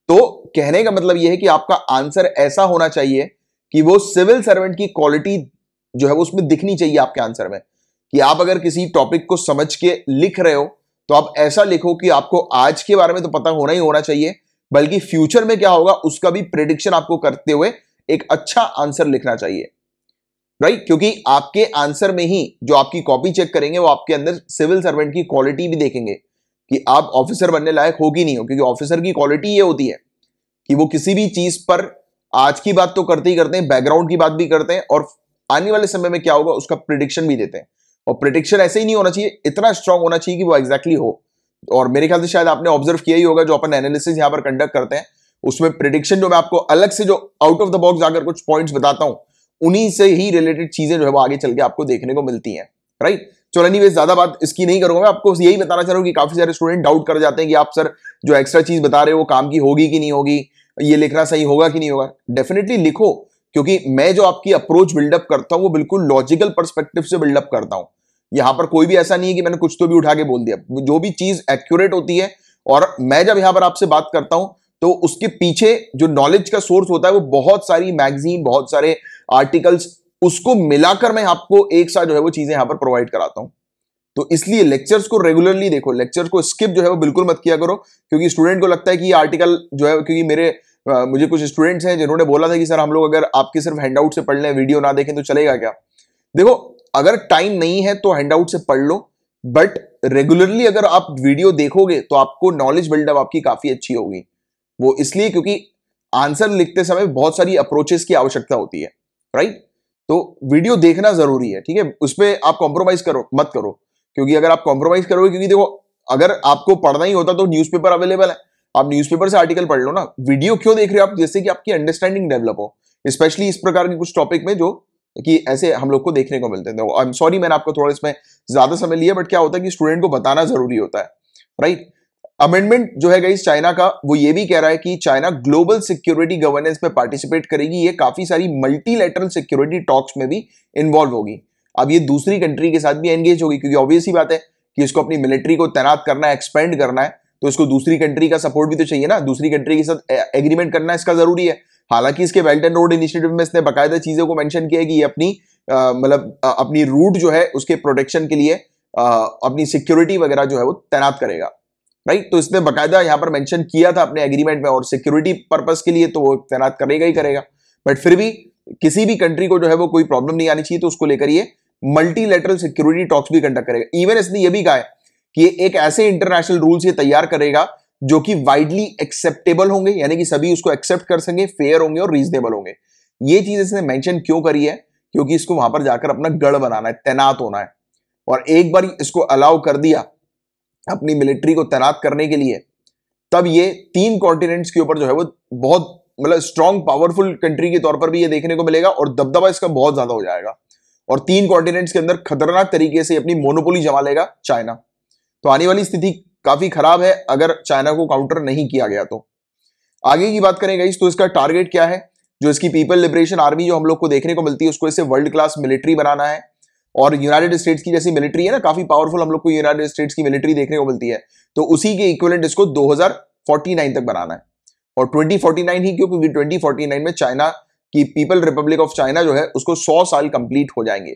तो कहने का मतलब यह है कि आपका आंसर ऐसा होना चाहिए कि वो सिविल सर्वेंट की क्वालिटी जो है वो उसमें दिखनी चाहिए आपके आंसर में कि आप अगर किसी टॉपिक को समझ के लिख रहे हो तो आप ऐसा लिखो कि आपको आज के बारे में तो पता होना ही होना चाहिए बल्कि फ्यूचर में क्या होगा उसका भी प्रिडिक्शन आपको करते हुए एक अच्छा आंसर लिखना चाहिए राइट क्योंकि आपके आंसर में ही जो आपकी कॉपी चेक करेंगे वो आपके अंदर सिविल सर्वेंट की क्वालिटी भी देखेंगे कि आप ऑफिसर बनने लायक होगी नहीं हो क्योंकि ऑफिसर की क्वालिटी ये होती है कि वो किसी भी चीज पर आज की बात तो करते ही करते हैं बैकग्राउंड की बात भी करते हैं और आने वाले समय में क्या होगा उसका प्रिडिक्शन भी देते हैं और प्रिडिक्शन ऐसे ही नहीं होना चाहिए इतना स्ट्रॉन्ग होना चाहिए कि वो एक्जैक्टली exactly हो और मेरे ख्याल से शायद आपने ऑब्जर्व किया ही होगा जो अपन एनालिसिस यहां पर कंडक्ट करते हैं उसमें प्रिडिक्शन जो मैं आपको अलग से जो आउट ऑफ द बॉक्स जाकर कुछ पॉइंट्स बताता हूं उन्हीं से ही रिलेटेड चीजें जो है वो आगे चल के आपको देखने को मिलती हैं राइट चलो नहीं ज्यादा बात इसकी नहीं करूंगा मैं आपको यही बताना चाह रहा हूँ कि काफी सारे स्टूडेंट डाउट कर जाते हैं कि आप सर जो एक्स्ट्रा चीज बता रहे हो वो काम की होगी कि नहीं होगी ये लिखना सही होगा कि नहीं होगा डेफिनेटली लिखो क्योंकि मैं जो आपकी अप्रोच बिल्डअप करता हूं वो बिल्कुल लॉजिकल परस्पेक्टिव से बिल्डअप करता हूं यहां पर कोई भी ऐसा नहीं है कि मैंने कुछ तो भी उठा के बोल दिया जो भी चीज एक्यूरेट होती है और मैं जब यहां पर आपसे बात करता हूं तो उसके पीछे जो नॉलेज का सोर्स होता है वो बहुत सारी मैगजीन बहुत सारे आर्टिकल्स उसको मिलाकर मैं आपको एक साथ जो है वो चीजें यहां पर प्रोवाइड कराता हूं तो इसलिए लेक्चर्स को रेगुलरली देखो लेक्चर्स को स्किप जो है वो बिल्कुल मत किया करो क्योंकि स्टूडेंट को लगता है कि ये आर्टिकल जो है क्योंकि मेरे मुझे कुछ स्टूडेंट्स हैं जिन्होंने बोला था कि सर हम लोग अगर आपके सिर्फ हैंडआउट से पढ़ लें वीडियो ना देखें तो चलेगा क्या देखो अगर टाइम नहीं है तो हैंडआउट से पढ़ लो बट रेगुलरली अगर आप वीडियो देखोगे तो आपको नॉलेज बिल्डअप आपकी काफ़ी अच्छी होगी वो इसलिए क्योंकि आंसर लिखते समय बहुत सारी अप्रोचेस की आवश्यकता होती है राइट तो वीडियो देखना ज़रूरी है ठीक है उस पर आप कॉम्प्रोमाइज़ करो मत करो क्योंकि अगर आप कॉम्प्रोमाइज़ करोगे क्योंकि देखो अगर आपको पढ़ना ही होता तो न्यूज़पेपर अवेलेबल है आप न्यूज़पेपर से आर्टिकल पढ़ लो ना वीडियो क्यों देख रहे हो आप जिससे कि आपकी अंडरस्टैंडिंग डेवलप हो स्पेशली इस प्रकार के कुछ टॉपिक में जो कि ऐसे हम लोग को देखने को मिलते हैं आई एम सॉरी मैंने आपको थोड़ा इसमें ज़्यादा समय लिया बट क्या होता है कि स्टूडेंट को बताना ज़रूरी होता है राइट अमेंडमेंट जो है गाइस चाइना का वो ये भी कह रहा है कि चाइना ग्लोबल सिक्योरिटी गवर्नेंस में पार्टिसिपेट करेगी ये काफ़ी सारी मल्टीलेटरल सिक्योरिटी टॉक्स में भी इन्वॉल्व होगी अब ये दूसरी कंट्री के साथ भी एंगेज होगी क्योंकि ऑब्वियस ही बात है कि इसको अपनी मिलिट्री को तैनात करना है एक्सपेंड करना है तो इसको दूसरी कंट्री का सपोर्ट भी तो चाहिए ना दूसरी कंट्री के साथ एग्रीमेंट करना इसका जरूरी है हालांकि इसके बेल्ट एंड रोड इनिशिएटिव में इसने बकायदा चीजों को मैंशन किया है कि ये अपनी मतलब अपनी रूट जो है उसके प्रोटेक्शन के लिए आ, अपनी सिक्योरिटी वगैरह जो है वो तैनात करेगा राइट तो इसने बकायदा यहाँ पर मैंशन किया था अपने एग्रीमेंट में और सिक्योरिटी पर्पज के लिए तो वो तैनात करेगा ही करेगा बट फिर भी किसी भी कंट्री को जो है वो कोई प्रॉब्लम नहीं आनी चाहिए तो उसको लेकर ये मल्टीलेटरल सिक्योरिटी टॉक्स भी कंडक्ट करेगा इवन इसने ये भी कहा है कि एक ऐसे इंटरनेशनल रूल्स ये तैयार करेगा जो कि वाइडली एक्सेप्टेबल होंगे यानी कि सभी उसको एक्सेप्ट कर सकेंगे फेयर होंगे और रीजनेबल होंगे ये चीज इसने मेंशन क्यों करी है क्योंकि इसको वहां पर जाकर अपना गढ़ बनाना है तैनात होना है और एक बार इसको अलाउ कर दिया अपनी मिलिट्री को तैनात करने के लिए तब ये तीन कॉन्टिनेंट्स के ऊपर जो है वो बहुत मतलब स्ट्रॉन्ग पावरफुल कंट्री के तौर पर भी ये देखने को मिलेगा और दबदबा इसका बहुत ज्यादा हो जाएगा और तीन कॉन्टिनेंट्स के अंदर खतरनाक तरीके से अपनी मोनोपोली जमा लेगा चाइना तो आने वाली स्थिति काफी खराब है अगर चाइना को काउंटर नहीं किया गया तो आगे की बात करें गई तो इसका टारगेट क्या है जो इसकी पीपल लिबरेशन आर्मी जो हम लोग को देखने को मिलती है उसको इसे वर्ल्ड क्लास मिलिट्री बनाना है और यूनाइटेड स्टेट्स की जैसी मिलिट्री है ना काफी पावरफुल हम लोग को यूनाइटेड स्टेट्स की मिलिट्री देखने को मिलती है तो उसी के इक्वलेंट इसको 2049 तक बनाना है और 2049 ही क्यों क्योंकि 2049 में चाइना की पीपल रिपब्लिक ऑफ चाइना जो है उसको 100 साल कंप्लीट हो जाएंगे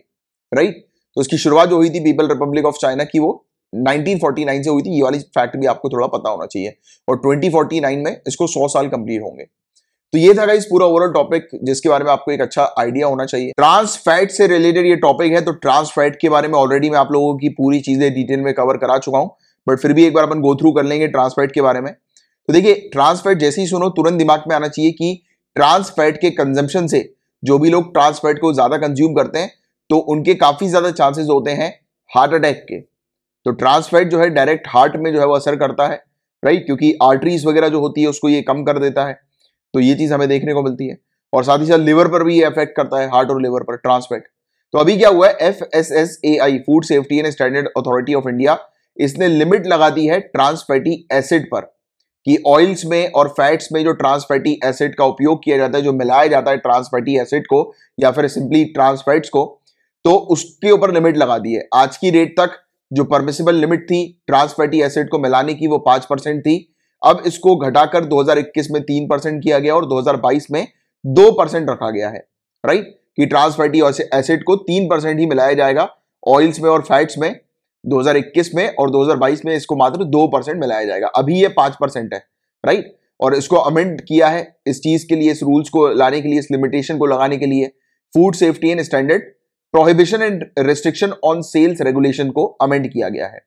राइट तो उसकी शुरुआत जो हुई थी पीपल रिपब्लिक ऑफ चाइना की वो 1949 से हुई थी ये वाली फैक्ट भी आपको थोड़ा पता होना चाहिए और 2049 में इसको 100 साल कंप्लीट होंगे तो ये था इस पूरा ओवरऑल टॉपिक जिसके बारे में आपको एक अच्छा आइडिया होना चाहिए ट्रांस फैट से रिलेटेड ये टॉपिक है तो ट्रांस फैट के बारे में ऑलरेडी मैं आप लोगों की पूरी चीजें डिटेल में कवर करा चुका हूं बट फिर भी एक बार अपन गो थ्रू कर लेंगे ट्रांस फैट के बारे में तो देखिए ट्रांस फैट जैसे ही सुनो तुरंत दिमाग में आना चाहिए कि ट्रांस फैट के कंजम्पन से जो भी लोग ट्रांस फैट को ज्यादा कंज्यूम करते हैं तो उनके काफी ज्यादा चांसेस होते हैं हार्ट अटैक के तो ट्रांसफैट जो है डायरेक्ट हार्ट में जो है वो असर करता है राइट क्योंकि आर्टरीज वगैरह जो होती है उसको ये कम कर देता है तो ये चीज़ हमें देखने को मिलती है और साथ ही साथ लिवर पर भी ये अफेक्ट करता है हार्ट और लिवर पर ट्रांसफैट तो अभी क्या हुआ है F S S A I food safety and standard authority of India इसने लिमिट लगा दी है ट्रांसफैटी एसिड पर कि ऑयल्स में और फैट्स में जो ट्रांसफैटी एसिड का उपयोग किया जाता है जो मिलाया जाता है ट्रांसफैटी एसिड को या फिर सिंपली ट्रांसफैट्स को तो उसके ऊपर लिमिट लगा दी है आज की डेट तक जो परमिसिबल लिमिट थी ट्रांस फैटी एसिड को मिलाने की वो पांच परसेंट थी अब इसको घटाकर 2021 में तीन परसेंट किया गया और 2022 में दो परसेंट रखा गया है राइट कि ट्रांस फैटी एसिड को तीन परसेंट ही मिलाया जाएगा ऑयल्स में और फैट्स में 2021 में और 2022 में इसको मात्र दो परसेंट मिलाया जाएगा अभी ये पांच परसेंट है राइट और इसको अमेंड किया है इस चीज के लिए इस रूल्स को लाने के लिए इस लिमिटेशन को लगाने के लिए food safety and standard prohibition and restriction on sales regulation को अमेंड किया गया है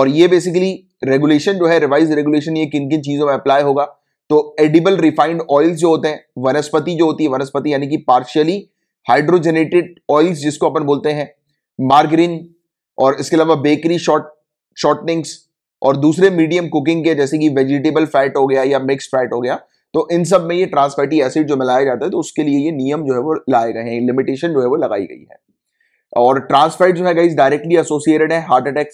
और ये बेसिकली रेगुलेशन जो है रिवाइज रेगुलेशन ये किन किन चीजों में अप्लाई होगा तो एडिबल रिफाइंड ऑयल्स जो होते हैं वनस्पति जो होती है वनस्पति यानी कि पार्शियली हाइड्रोजेनेटेड ऑयल्स जिसको अपन बोलते हैं मार्गरीन और इसके अलावा बेकरी शॉर्ट शॉर्टनिंग्स और दूसरे मीडियम कुकिंग के जैसे कि वेजिटेबल फैट हो गया या मिक्स फैट हो गया तो इन सब में ये ट्रांसफैटी एसिड जो मिलाया जाता है तो उसके लिए ये नियम जो है वो लाए गए हैं लिमिटेशन जो है वो लगाई गई है और ट्रांसफैट जो है गाइज डायरेक्टली एसोसिएटेड है हार्ट अटैक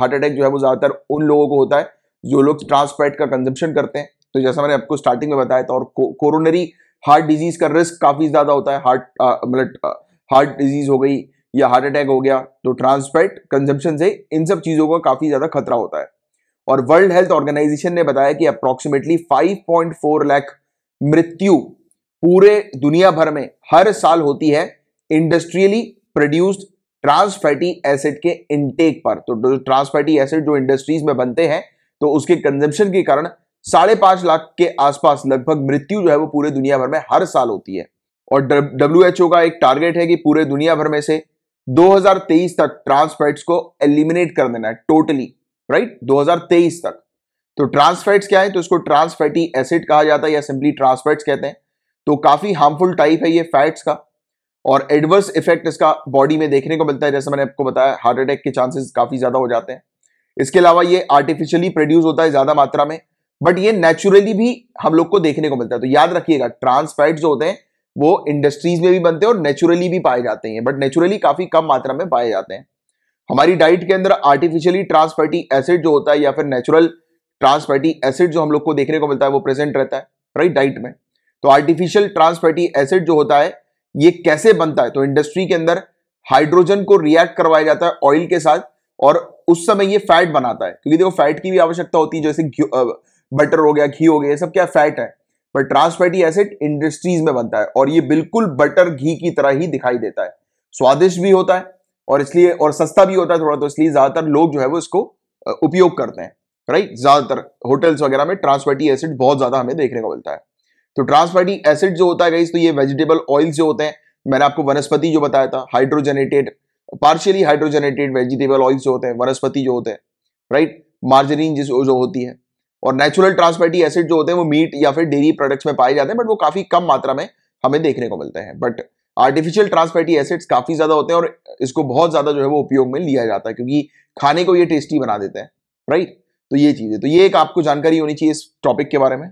हार्ट अटैक जो है वो ज़्यादातर उन लोगों को होता है जो लोग ट्रांसफैट का कंजप्शन करते हैं तो जैसा मैंने आपको स्टार्टिंग में बताया था और कोरोनरी हार्ट डिजीज का रिस्क काफ़ी ज़्यादा होता है हार्ट uh, मतलब हार्ट uh, डिजीज हो गई या हार्ट अटैक हो गया तो ट्रांसफैट कंजम्पशन से इन सब चीज़ों का काफ़ी ज़्यादा खतरा होता है और वर्ल्ड हेल्थ ऑर्गेनाइजेशन ने बताया कि अप्रोक्सीमेटली 5.4 लाख मृत्यु पूरे दुनिया भर में हर साल होती है industrially produced trans fatty acid के इनटेक पर तो ट्रांस फैटी एसिड जो इंडस्ट्रीज में बनते हैं तो उसके कंजम्पशन के कारण साढ़े पांच लाख के आसपास लगभग मृत्यु जो है वो पूरे दुनिया भर में हर साल होती है और डब्ल्यू का एक टारगेट है कि पूरे दुनिया भर में से 2023 तक ट्रांस फैट्स को एलिमिनेट कर देना है टोटली राइट 2023 तक तो ट्रांसफैट्स क्या है तो इसको ट्रांसफैटी एसिड कहा जाता है या सिंपली ट्रांसफैट्स कहते हैं तो काफी हार्मफुल टाइप है ये फैट्स का और एडवर्स इफेक्ट इसका बॉडी में देखने को मिलता है जैसे मैंने आपको बताया हार्ट अटैक के चांसेस काफी ज्यादा हो जाते हैं इसके अलावा ये आर्टिफिशियली प्रोड्यूस होता है ज्यादा मात्रा में बट ये नेचुरली भी हम लोग को देखने को मिलता है तो याद रखिएगा ट्रांसफैट जो होते हैं वो इंडस्ट्रीज में भी बनते हैं और नेचुरली भी पाए जाते हैं बट नेचुरली काफी कम मात्रा में पाए जाते हैं हमारी डाइट के अंदर आर्टिफिशियली ट्रांसफर्टी एसिड जो होता है या फिर नेचुरल ट्रांसफर्टी एसिड जो हम लोग को देखने को मिलता है वो प्रेजेंट रहता है राइट डाइट में तो आर्टिफिशियल ट्रांसफर्टी एसिड जो होता है ये कैसे बनता है तो इंडस्ट्री के अंदर हाइड्रोजन को रिएक्ट करवाया जाता है ऑयल के साथ और उस समय ये फैट बनाता है क्योंकि देखो फैट की भी आवश्यकता होती है जैसे बटर हो गया घी हो गया ये सब क्या फैट है पर ट्रांस एसिड इंडस्ट्रीज में बनता है और ये बिल्कुल बटर घी की तरह ही दिखाई देता है स्वादिष्ट भी होता है और इसलिए और सस्ता भी होता है थोड़ा तो इसलिए ज़्यादातर लोग जो है वो इसको उपयोग करते हैं राइट ज़्यादातर होटल्स वगैरह में ट्रांसफैटी एसिड बहुत ज़्यादा हमें देखने को मिलता है तो ट्रांसफैटी एसिड जो होता है तो ये वेजिटेबल ऑयल जो होते हैं मैंने आपको वनस्पति जो बताया था hydrogenated partially hydrogenated vegetable oils जो होते हैं वनस्पति जो होते हैं राइट मार्जरीन जिस जो होती है और नेचुरल ट्रांसफैटी एसिड जो होते हैं वो मीट या फिर डेयरी प्रोडक्ट्स में पाए जाते हैं बट वो काफ़ी कम मात्रा में हमें देखने को मिलते हैं बट आर्टिफिशियल ट्रांस एसिड्स काफ़ी ज़्यादा होते हैं और इसको बहुत ज़्यादा जो है वो उपयोग में लिया जाता है क्योंकि खाने को ये टेस्टी बना देते हैं राइट तो ये है तो ये एक आपको जानकारी होनी चाहिए इस टॉपिक के बारे में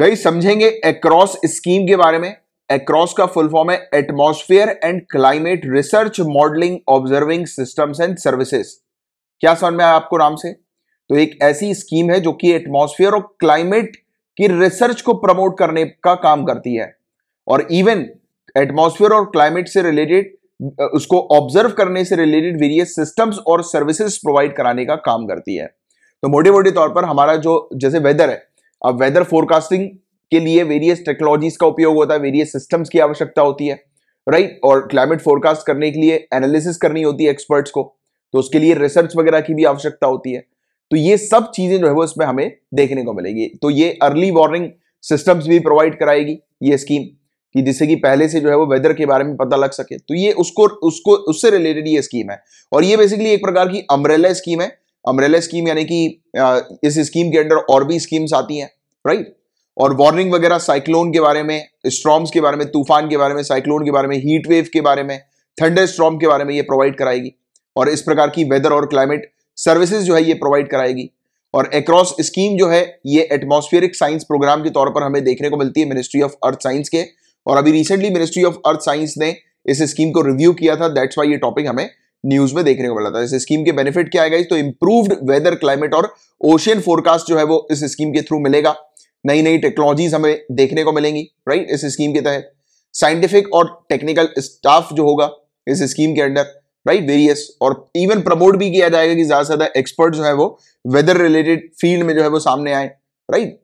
गई समझेंगे एक्रॉस स्कीम के बारे में एक्रॉस का फुल फॉर्म है atmosphere and climate research modelling observing systems and services क्या समझ में आया आपको नाम से तो एक ऐसी स्कीम है जो कि एटमॉस्फेयर और क्लाइमेट कि रिसर्च को प्रमोट करने का काम करती है और इवन एटमॉस्फेयर और क्लाइमेट से रिलेटेड उसको ऑब्जर्व करने से रिलेटेड वेरियस सिस्टम्स और सर्विसेज प्रोवाइड कराने का काम करती है तो मोटे मोटे तौर पर हमारा जो जैसे वेदर है अब वेदर फोरकास्टिंग के लिए वेरियस टेक्नोलॉजीज का उपयोग होता है वेरियस सिस्टम्स की आवश्यकता होती है राइट और क्लाइमेट फोरकास्ट करने के लिए एनालिसिस करनी होती है एक्सपर्ट्स को तो उसके लिए रिसर्च वगैरह की भी आवश्यकता होती है तो ये सब चीजें जो है वो इसमें हमें देखने को मिलेगी तो ये अर्ली वार्निंग सिस्टम्स भी प्रोवाइड कराएगी ये स्कीम कि जिससे कि पहले से जो है वो वेदर के बारे में पता लग सके तो ये उसको उसको उससे रिलेटेड ये स्कीम है और ये बेसिकली एक प्रकार की अमरेला स्कीम है अमरेला स्कीम यानी कि इस स्कीम के अंडर और भी स्कीम्स आती हैं राइट और वार्निंग वगैरह साइक्लोन के बारे में स्ट्रॉम्स के बारे में तूफान के बारे में साइक्लोन के बारे में हीट वेव के बारे में थंडर स्ट्रॉम के बारे में ये प्रोवाइड कराएगी और इस प्रकार की वेदर और क्लाइमेट सर्विसेज जो है ये प्रोवाइड कराएगी और एक्रॉस स्कीम जो है ये एटमॉस्फेरिक साइंस प्रोग्राम के तौर पर हमें देखने को मिलती है मिनिस्ट्री ऑफ अर्थ साइंस के और अभी recently ministry of earth science ने इस स्कीम को रिव्यू किया था दैट्स वाई ये टॉपिक हमें न्यूज में देखने को मिला था इस स्कीम के बेनिफिट क्या आएगा तो इंप्रूव्ड वेदर क्लाइमेट और ओशियन फोरकास्ट जो है वो इस स्कीम के थ्रू मिलेगा नई नई टेक्नोलॉजीज हमें देखने को मिलेंगी राइट इस स्कीम के तहत साइंटिफिक और टेक्निकल स्टाफ जो होगा इस स्कीम के अंडर राइट वेरियस और इवन प्रमोट भी किया जाएगा कि ज्यादा से ज्यादा एक्सपर्ट जो है वो वेदर रिलेटेड फील्ड में जो है वो सामने आए राइट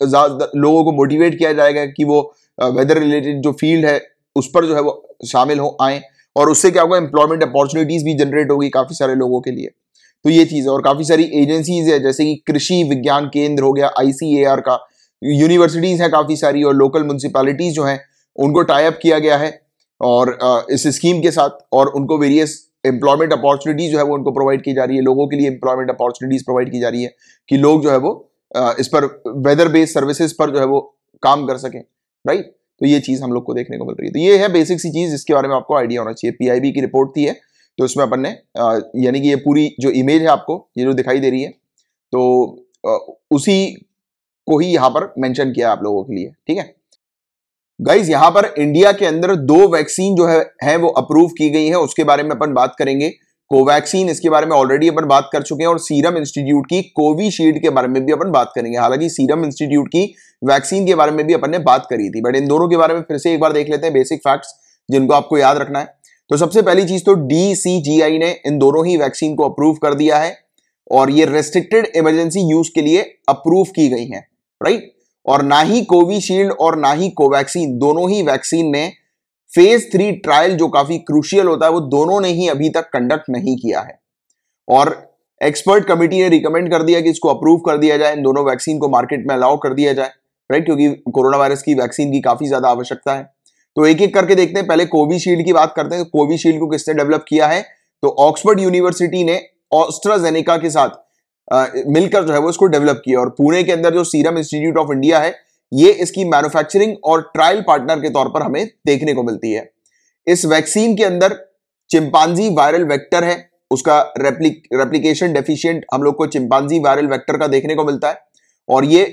लोगों को मोटिवेट किया जाएगा कि वो वेदर रिलेटेड जो फील्ड है उस पर जो है वो शामिल हो आए और उससे क्या होगा एम्प्लॉयमेंट अपॉर्चुनिटीज भी जनरेट होगी काफी सारे लोगों के लिए तो ये चीज है और काफी सारी एजेंसीज है जैसे कि कृषि विज्ञान केंद्र हो गया आईसीएआर का यूनिवर्सिटीज है काफी सारी और लोकल म्यूनसिपालिटीज जो है उनको टाइप किया गया है और इस स्कीम के साथ और उनको वेरियस एम्प्लॉयमेंट अपॉर्चुनिटीज जो है वो उनको प्रोवाइड की जा रही है लोगों के लिए एम्प्लॉयमेंट अपॉर्चुनिटीज प्रोवाइड की जा रही है कि लोग जो है वो इस पर वेदर बेस्ड सर्विसेज पर जो है वो काम कर सकें राइट तो ये चीज़ हम लोग को देखने को मिल रही है तो ये है बेसिक सी चीज़ जिसके बारे में आपको आइडिया होना चाहिए पीआईबी की रिपोर्ट थी है तो उसमें अपन ने यानी कि ये पूरी जो इमेज है आपको ये जो दिखाई दे रही है तो उसी को ही यहाँ पर मेंशन किया आप लोगों के लिए ठीक है गाइज यहां पर इंडिया के अंदर दो वैक्सीन जो है, है वो अप्रूव की गई है उसके बारे में अपन बात करेंगे कोवैक्सीन इसके बारे में ऑलरेडी अपन बात कर चुके हैं और सीरम इंस्टीट्यूट की कोविशील्ड के बारे में भी अपन बात करेंगे हालांकि सीरम इंस्टीट्यूट की वैक्सीन के बारे में भी अपन ने बात करी थी बट इन दोनों के बारे में फिर से एक बार देख लेते हैं बेसिक फैक्ट्स जिनको आपको याद रखना है तो सबसे पहली चीज तो डी ने इन दोनों ही वैक्सीन को अप्रूव कर दिया है और ये रेस्ट्रिक्टेड इमरजेंसी यूज के लिए अप्रूव की गई है राइट और ना ही कोविशील्ड और ना ही कोवैक्सीन दोनों ही वैक्सीन ने फेज थ्री ट्रायल जो काफी क्रूशियल होता है वो दोनों ने ही अभी तक कंडक्ट नहीं किया है और एक्सपर्ट कमिटी ने रिकमेंड कर दिया कि इसको अप्रूव कर दिया जाए इन दोनों वैक्सीन को मार्केट में अलाउ कर दिया जाए राइट क्योंकि कोरोना वायरस की वैक्सीन की काफी ज्यादा आवश्यकता है तो एक एक करके देखते हैं पहले कोविशील्ड की बात करते हैं तो कोविशील्ड को किसने डेवलप किया है तो ऑक्सफर्ड यूनिवर्सिटी ने ऑस्ट्राजेनेका के साथ मिलकर जो है वो इसको डेवलप किया और पुणे के अंदर जो सीरम इंस्टीट्यूट ऑफ इंडिया है ये इसकी मैन्युफैक्चरिंग और ट्रायल पार्टनर के तौर पर हमें देखने को मिलती है इस वैक्सीन के अंदर चिंपांजी वायरल वेक्टर है उसका रेप्लिक डेफिशियंट हम लोग को चिंपांजी वायरल वेक्टर का देखने को मिलता है और ये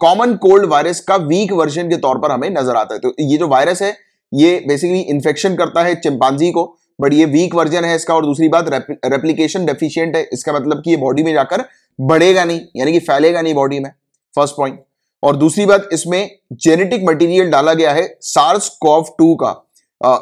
कॉमन कोल्ड वायरस का वीक वर्जन के तौर पर हमें नजर आता है तो ये जो वायरस है ये बेसिकली इन्फेक्शन करता है चिंपांजी को बट ये वीक वर्जन है इसका और दूसरी बात रेप्लीकेशन डेफिशियंट है इसका मतलब कि ये बॉडी में जाकर बढ़ेगा नहीं यानी कि फैलेगा नहीं बॉडी में फर्स्ट पॉइंट और दूसरी बात इसमें जेनेटिक मटेरियल डाला गया है सार्स कॉफ टू का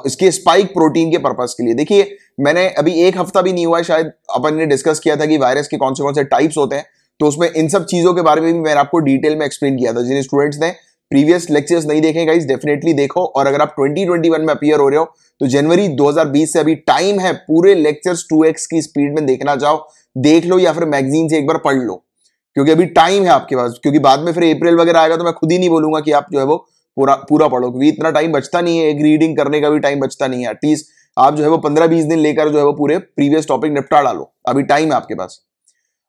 इसके स्पाइक प्रोटीन के पर्पज के लिए देखिए मैंने अभी एक हफ्ता भी नहीं हुआ है शायद अपन ने डिस्कस किया था कि वायरस के कौन से कौन से टाइप्स होते हैं तो उसमें इन सब चीज़ों के बारे में भी मैंने आपको डिटेल में एक्सप्लेन किया था जिन स्टूडेंट्स ने प्रीवियस लेक्चर्स नहीं देखे गाइज डेफिनेटली देखो और अगर आप 2021 में अपियर हो रहे हो तो जनवरी 2020 से अभी टाइम है पूरे लेक्चर्स 2x की स्पीड में देखना चाहो देख लो या फिर मैगजीन से एक बार पढ़ लो क्योंकि अभी टाइम है आपके पास क्योंकि बाद में फिर अप्रैल वगैरह आएगा तो मैं खुद ही नहीं बोलूंगा कि आप जो है वो पूरा पूरा पढ़ो क्योंकि इतना टाइम बचता नहीं है एक रीडिंग करने का भी टाइम बचता नहीं है एटलीस्ट आप जो है वो पंद्रह बीस दिन लेकर जो है वो पूरे प्रीवियस टॉपिक निपटा डालो अभी टाइम है आपके पास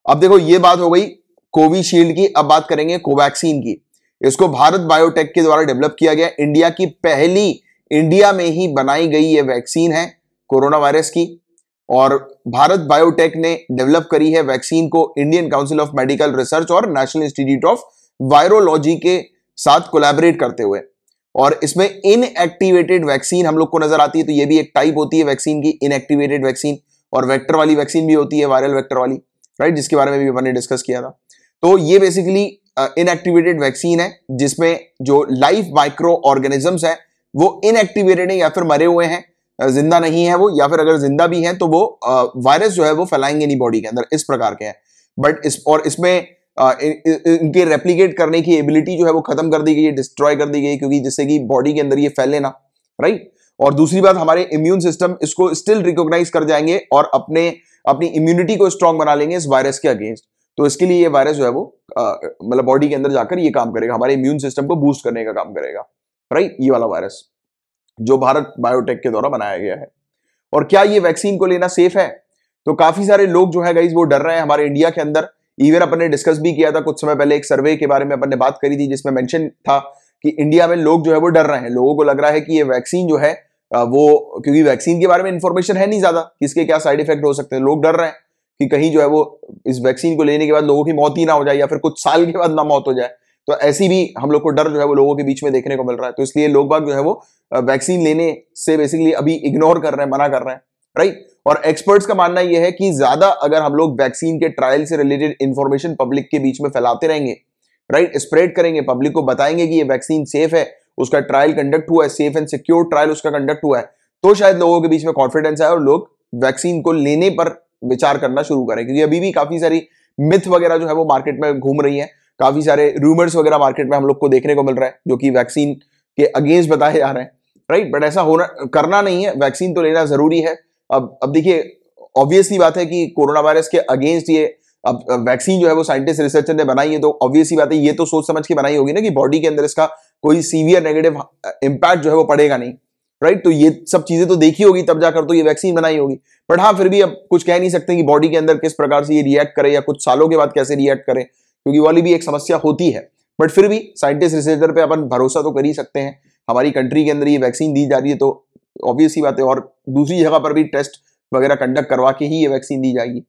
अब देखो ये बात हो गई कोविशील्ड की अब बात करेंगे कोवैक्सीन की इसको भारत बायोटेक के द्वारा डेवलप किया गया इंडिया की पहली इंडिया में ही बनाई गई ये वैक्सीन है कोरोना वायरस की और भारत बायोटेक ने डेवलप करी है वैक्सीन को Indian Council of Medical Research और नेशनल इंस्टीट्यूट ऑफ वायरोलॉजी के साथ कोलैबोरेट करते हुए और इसमें इनएक्टिवेटेड वैक्सीन हम लोग को नजर आती है तो ये भी एक टाइप होती है वैक्सीन की इनएक्टिवेटेड वैक्सीन और वेक्टर वाली वैक्सीन भी होती है वायरल वेक्टर वाली राइट जिसके बारे में भी अपन ने डिस्कस किया था तो ये बेसिकली इनएक्टिवेटेड वैक्सीन है जिसमें जो लाइफ माइक्रो ऑर्गेनिजम्स है वो इनएक्टिवेटेड है या फिर मरे हुए हैं जिंदा नहीं है वो या फिर अगर जिंदा भी है तो वो वायरस जो है वो फैलाएंगे नहीं बॉडी के अंदर इस प्रकार के हैं बट इस और इसमें इनके रेप्लीकेट करने की एबिलिटी जो है वो खत्म कर दी गई है डिस्ट्रॉय कर दी गई क्योंकि जिससे कि बॉडी के अंदर ये फैले ना राइट और दूसरी बात हमारे इम्यून सिस्टम इसको स्टिल रिकॉग्नाइज कर जाएंगे और अपने अपनी इम्यूनिटी को स्ट्रांग बना लेंगे इस वायरस के अगेंस्ट तो इसके लिए ये वायरस जो है वो मतलब बॉडी के अंदर जाकर ये काम करेगा हमारे इम्यून सिस्टम को बूस्ट करने का काम करेगा राइट ये वाला वायरस जो भारत बायोटेक के द्वारा बनाया गया है और क्या ये वैक्सीन को लेना सेफ है तो काफी सारे लोग जो है गाइज वो डर रहे हैं हमारे इंडिया के अंदर इवन अपन ने डिस्कस भी किया था कुछ समय पहले एक सर्वे के बारे में अपन ने बात करी थी जिसमें मेंशन था कि इंडिया में लोग जो है वो डर रहे हैं लोगों को लग रहा है कि ये वैक्सीन जो है वो क्योंकि वैक्सीन के बारे में इंफॉर्मेशन है नहीं ज्यादा इसके क्या साइड इफेक्ट हो सकते हैं लोग डर रहे हैं कि कहीं जो है वो इस वैक्सीन को लेने के बाद लोगों की मौत ही ना हो जाए या फिर कुछ साल के बाद ना मौत हो जाए तो ऐसी भी हम लोग को डर जो है वो लोगों के बीच में देखने को मिल रहा है तो इसलिए लोग बाग जो है वो वैक्सीन लेने से बेसिकली अभी इग्नोर कर रहे हैं मना कर रहे हैं राइट और एक्सपर्ट्स का मानना यह है कि ज्यादा अगर हम लोग वैक्सीन के ट्रायल से रिलेटेड इंफॉर्मेशन पब्लिक के बीच में फैलाते रहेंगे राइट स्प्रेड करेंगे पब्लिक को बताएंगे कि ये वैक्सीन सेफ है उसका ट्रायल कंडक्ट हुआ है सेफ एंड सिक्योर ट्रायल उसका कंडक्ट हुआ है तो शायद लोगों के बीच में कॉन्फिडेंस आए और लोग वैक्सीन को लेने पर विचार करना शुरू करें क्योंकि अभी भी काफी सारी मिथ वगैरह जो है वो मार्केट में घूम रही है काफी सारे रूमर्स वगैरह मार्केट में हम लोग को देखने को मिल रहा है जो कि वैक्सीन के अगेंस्ट बताए जा रहे हैं राइट बट ऐसा होना करना नहीं है वैक्सीन तो लेना जरूरी है अब अब देखिए ऑब्वियसली बात है कि कोरोना वायरस के अगेंस्ट ये अब वैक्सीन जो है वो साइंटिस्ट रिसर्चर ने बनाई है तो ऑब्वियसली बात है ये तो सोच समझ के बनाई होगी ना कि बॉडी के अंदर इसका कोई सीवियर नेगेटिव इंपैक्ट जो है वो पड़ेगा नहीं राइट तो ये सब चीजें तो देखी होगी तब जाकर तो ये वैक्सीन बनाई होगी बट हाँ फिर भी अब कुछ कह नहीं सकते कि बॉडी के अंदर किस प्रकार से ये रिएक्ट करे या कुछ सालों के बाद कैसे रिएक्ट करे क्योंकि वाली भी एक समस्या होती है बट फिर भी साइंटिस्ट रिसर्चर पे अपन भरोसा तो कर ही सकते हैं हमारी कंट्री के अंदर ये वैक्सीन दी जा रही है तो ऑब्वियस ही बात है और दूसरी जगह पर भी टेस्ट वगैरह कंडक्ट करवा के ही ये वैक्सीन दी जाएगी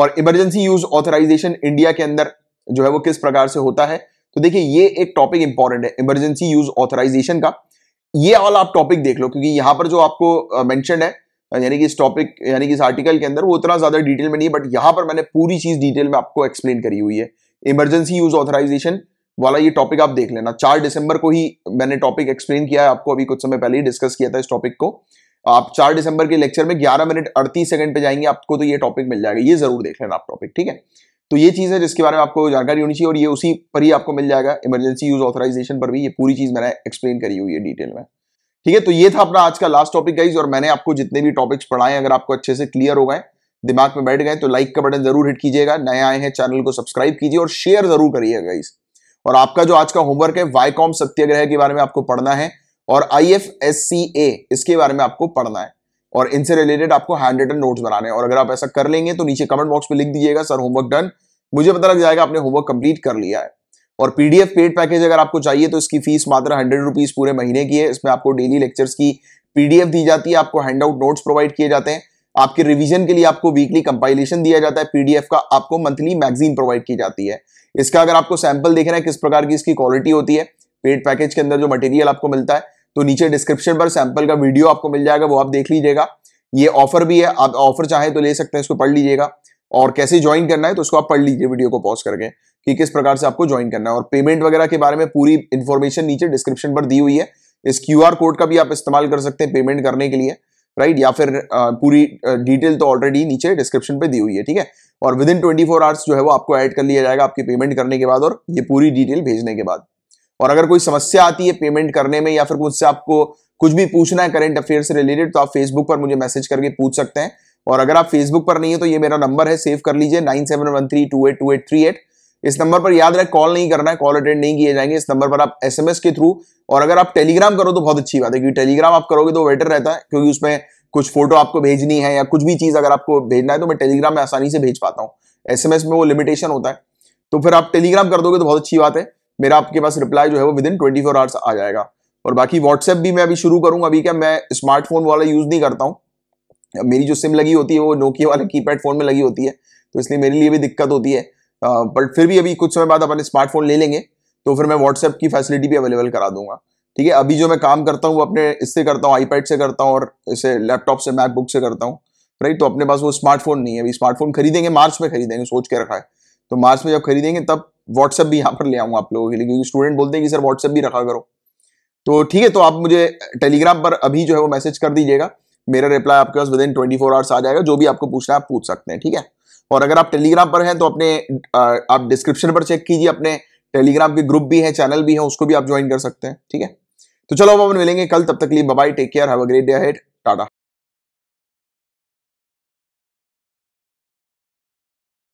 और इमरजेंसी यूज ऑथराइजेशन इंडिया के अंदर जो है वो किस प्रकार से होता है तो देखिए ये एक टॉपिक इंपॉर्टेंट है इमरजेंसी यूज ऑथराइजेशन का ये ऑल आप टॉपिक देख लो क्योंकि यहां पर जो आपको मैंशन है यानी कि इस टॉपिक यानी कि इस आर्टिकल के अंदर वो उतना ज़्यादा डिटेल में नहीं बट यहां पर मैंने पूरी चीज़ डिटेल में आपको एक्सप्लेन करी हुई है इमरजेंसी यूज ऑथराइजेशन वाला ये टॉपिक आप देख लेना चार दिसंबर को ही मैंने टॉपिक एक्सप्लेन किया है आपको अभी कुछ समय पहले ही डिस्कस किया था इस टॉपिक को आप चार दिसंबर के लेक्चर में ग्यारह मिनट अड़तीस सेकंड पे जाएंगे आपको तो ये टॉपिक मिल जाएगा ये जरूर देख लेना आप टॉपिक ठीक है तो ये चीज़ है जिसके बारे में आपको जानकारी होनी चाहिए और ये उसी पर ही आपको मिल जाएगा इमरजेंसी यूज ऑथराइजेशन पर भी ये पूरी चीज़ मैंने एक्सप्लेन करी हुई है डिटेल में ठीक है तो ये था अपना आज का लास्ट टॉपिक गाइज और मैंने आपको जितने भी टॉपिक्स पढ़ाए अगर आपको अच्छे से क्लियर हो गए दिमाग में बैठ गए तो लाइक का बटन जरूर हिट कीजिएगा नए आए हैं चैनल को सब्सक्राइब कीजिए और शेयर जरूर करिएगा गाइज और आपका जो आज का होमवर्क है वाईकॉम सत्याग्रह के बारे में आपको पढ़ना है और आई इसके बारे में आपको पढ़ना है और इनसे रिलेटेड आपको हैंड रिटन नोट्स बनाने और अगर आप ऐसा कर लेंगे तो नीचे कमेंट बॉक्स में लिख दीजिएगा सर होमवर्क डन मुझे पता लग जाएगा आपने होमवर्क कंप्लीट कर लिया है और पीडीएफ पेड पैकेज अगर आपको चाहिए तो इसकी फीस मात्र हंड्रेड रुपीज पूरे महीने की है इसमें आपको डेली लेक्चर्स की पीडीएफ दी जाती है आपको हैंड आउट नोट्स प्रोवाइड किए जाते हैं आपके रिवीजन के लिए आपको वीकली कंपाइलेशन दिया जाता है पीडीएफ का आपको मंथली मैगजीन प्रोवाइड की जाती है इसका अगर आपको सैंपल रहे हैं किस प्रकार की इसकी क्वालिटी होती है पेड पैकेज के अंदर जो मटेरियल आपको मिलता है तो नीचे डिस्क्रिप्शन पर सैंपल का वीडियो आपको मिल जाएगा वो आप देख लीजिएगा ये ऑफर भी है आप ऑफर चाहे तो ले सकते हैं इसको पढ़ लीजिएगा और कैसे ज्वाइन करना है तो उसको आप पढ़ लीजिए वीडियो को पॉज करके कि किस प्रकार से आपको ज्वाइन करना है और पेमेंट वगैरह के बारे में पूरी इन्फॉर्मेशन नीचे डिस्क्रिप्शन पर दी हुई है इस क्यू कोड का भी आप इस्तेमाल कर सकते हैं पेमेंट करने के लिए राइट या फिर पूरी डिटेल तो ऑलरेडी नीचे डिस्क्रिप्शन पर दी हुई है ठीक है और within twenty four hours जो है वो आपको ऐड कर लिया जाएगा आपकी पेमेंट करने के बाद और ये पूरी डिटेल भेजने के बाद और अगर कोई समस्या आती है पेमेंट करने में या फिर मुझसे आपको कुछ भी पूछना है करेंट अफेयर से रिलेटेड तो आप फेसबुक पर मुझे मैसेज करके पूछ सकते हैं और अगर आप फेसबुक पर नहीं है तो ये मेरा नंबर है सेव कर लीजिए nine seven one three two eight two eight three eight इस नंबर पर याद रहे कॉल नहीं करना है कॉल अटेंड नहीं किए जाएंगे इस नंबर पर आप एसएमएस के थ्रू और अगर आप टेलीग्राम करो तो बहुत अच्छी बात है क्योंकि टेलीग्राम आप करोगे तो बेटर रहता है क्योंकि उसमें कुछ फोटो आपको भेजनी है या कुछ भी चीज अगर आपको भेजना है तो मैं टेलीग्राम में आसानी से भेज पाता हूँ एसएमएस में वो लिमिटेशन होता है तो फिर आप टेलीग्राम कर दोगे तो बहुत अच्छी बात है मेरा आपके पास रिप्लाई जो है वो within twenty four hours आ जाएगा और बाकी व्हाट्सएप भी मैं अभी शुरू करूंगा अभी क्या मैं स्मार्टफोन वाला यूज़ नहीं करता हूँ मेरी जो सिम लगी होती है वो नोकिया वाले कीपैड फ़ोन में लगी होती है तो इसलिए मेरे लिए भी दिक्कत होती है बट फिर भी अभी कुछ समय बाद अपन स्मार्टफोन ले लेंगे तो फिर मैं व्हाट्सएप की फैसिलिटी भी अवेलेबल करा दूंगा ठीक है अभी जो मैं काम करता हूँ वो अपने इससे करता हूँ आईपैड से करता हूँ और इसे लैपटॉप से मैकबुक से करता हूँ राइट तो अपने पास वो स्मार्टफोन नहीं है अभी स्मार्टफोन खरीदेंगे मार्च में खरीदेंगे सोच के रखा है तो मार्च में जब खरीदेंगे तब व्हाट्सअप भी यहाँ पर ले आऊँ आप लोगों के लिए क्योंकि स्टूडेंट बोलते हैं कि सर व्हाट्सएप भी रखा करो तो ठीक है तो आप मुझे टेलीग्राम पर अभी जो है वो मैसेज कर दीजिएगा मेरा रिप्लाई आपके पास within twenty four hours आ जाएगा जो भी आपको पूछना है आप पूछ सकते हैं ठीक है और अगर आप टेलीग्राम पर हैं तो अपने आप डिस्क्रिप्शन पर चेक कीजिए अपने टेलीग्राम के ग्रुप भी है चैनल भी है उसको भी आप ज्वाइन कर सकते हैं ठीक है तो चलो अब अपन मिलेंगे कल तब तक लिए bye take care have a great day हेड टाटा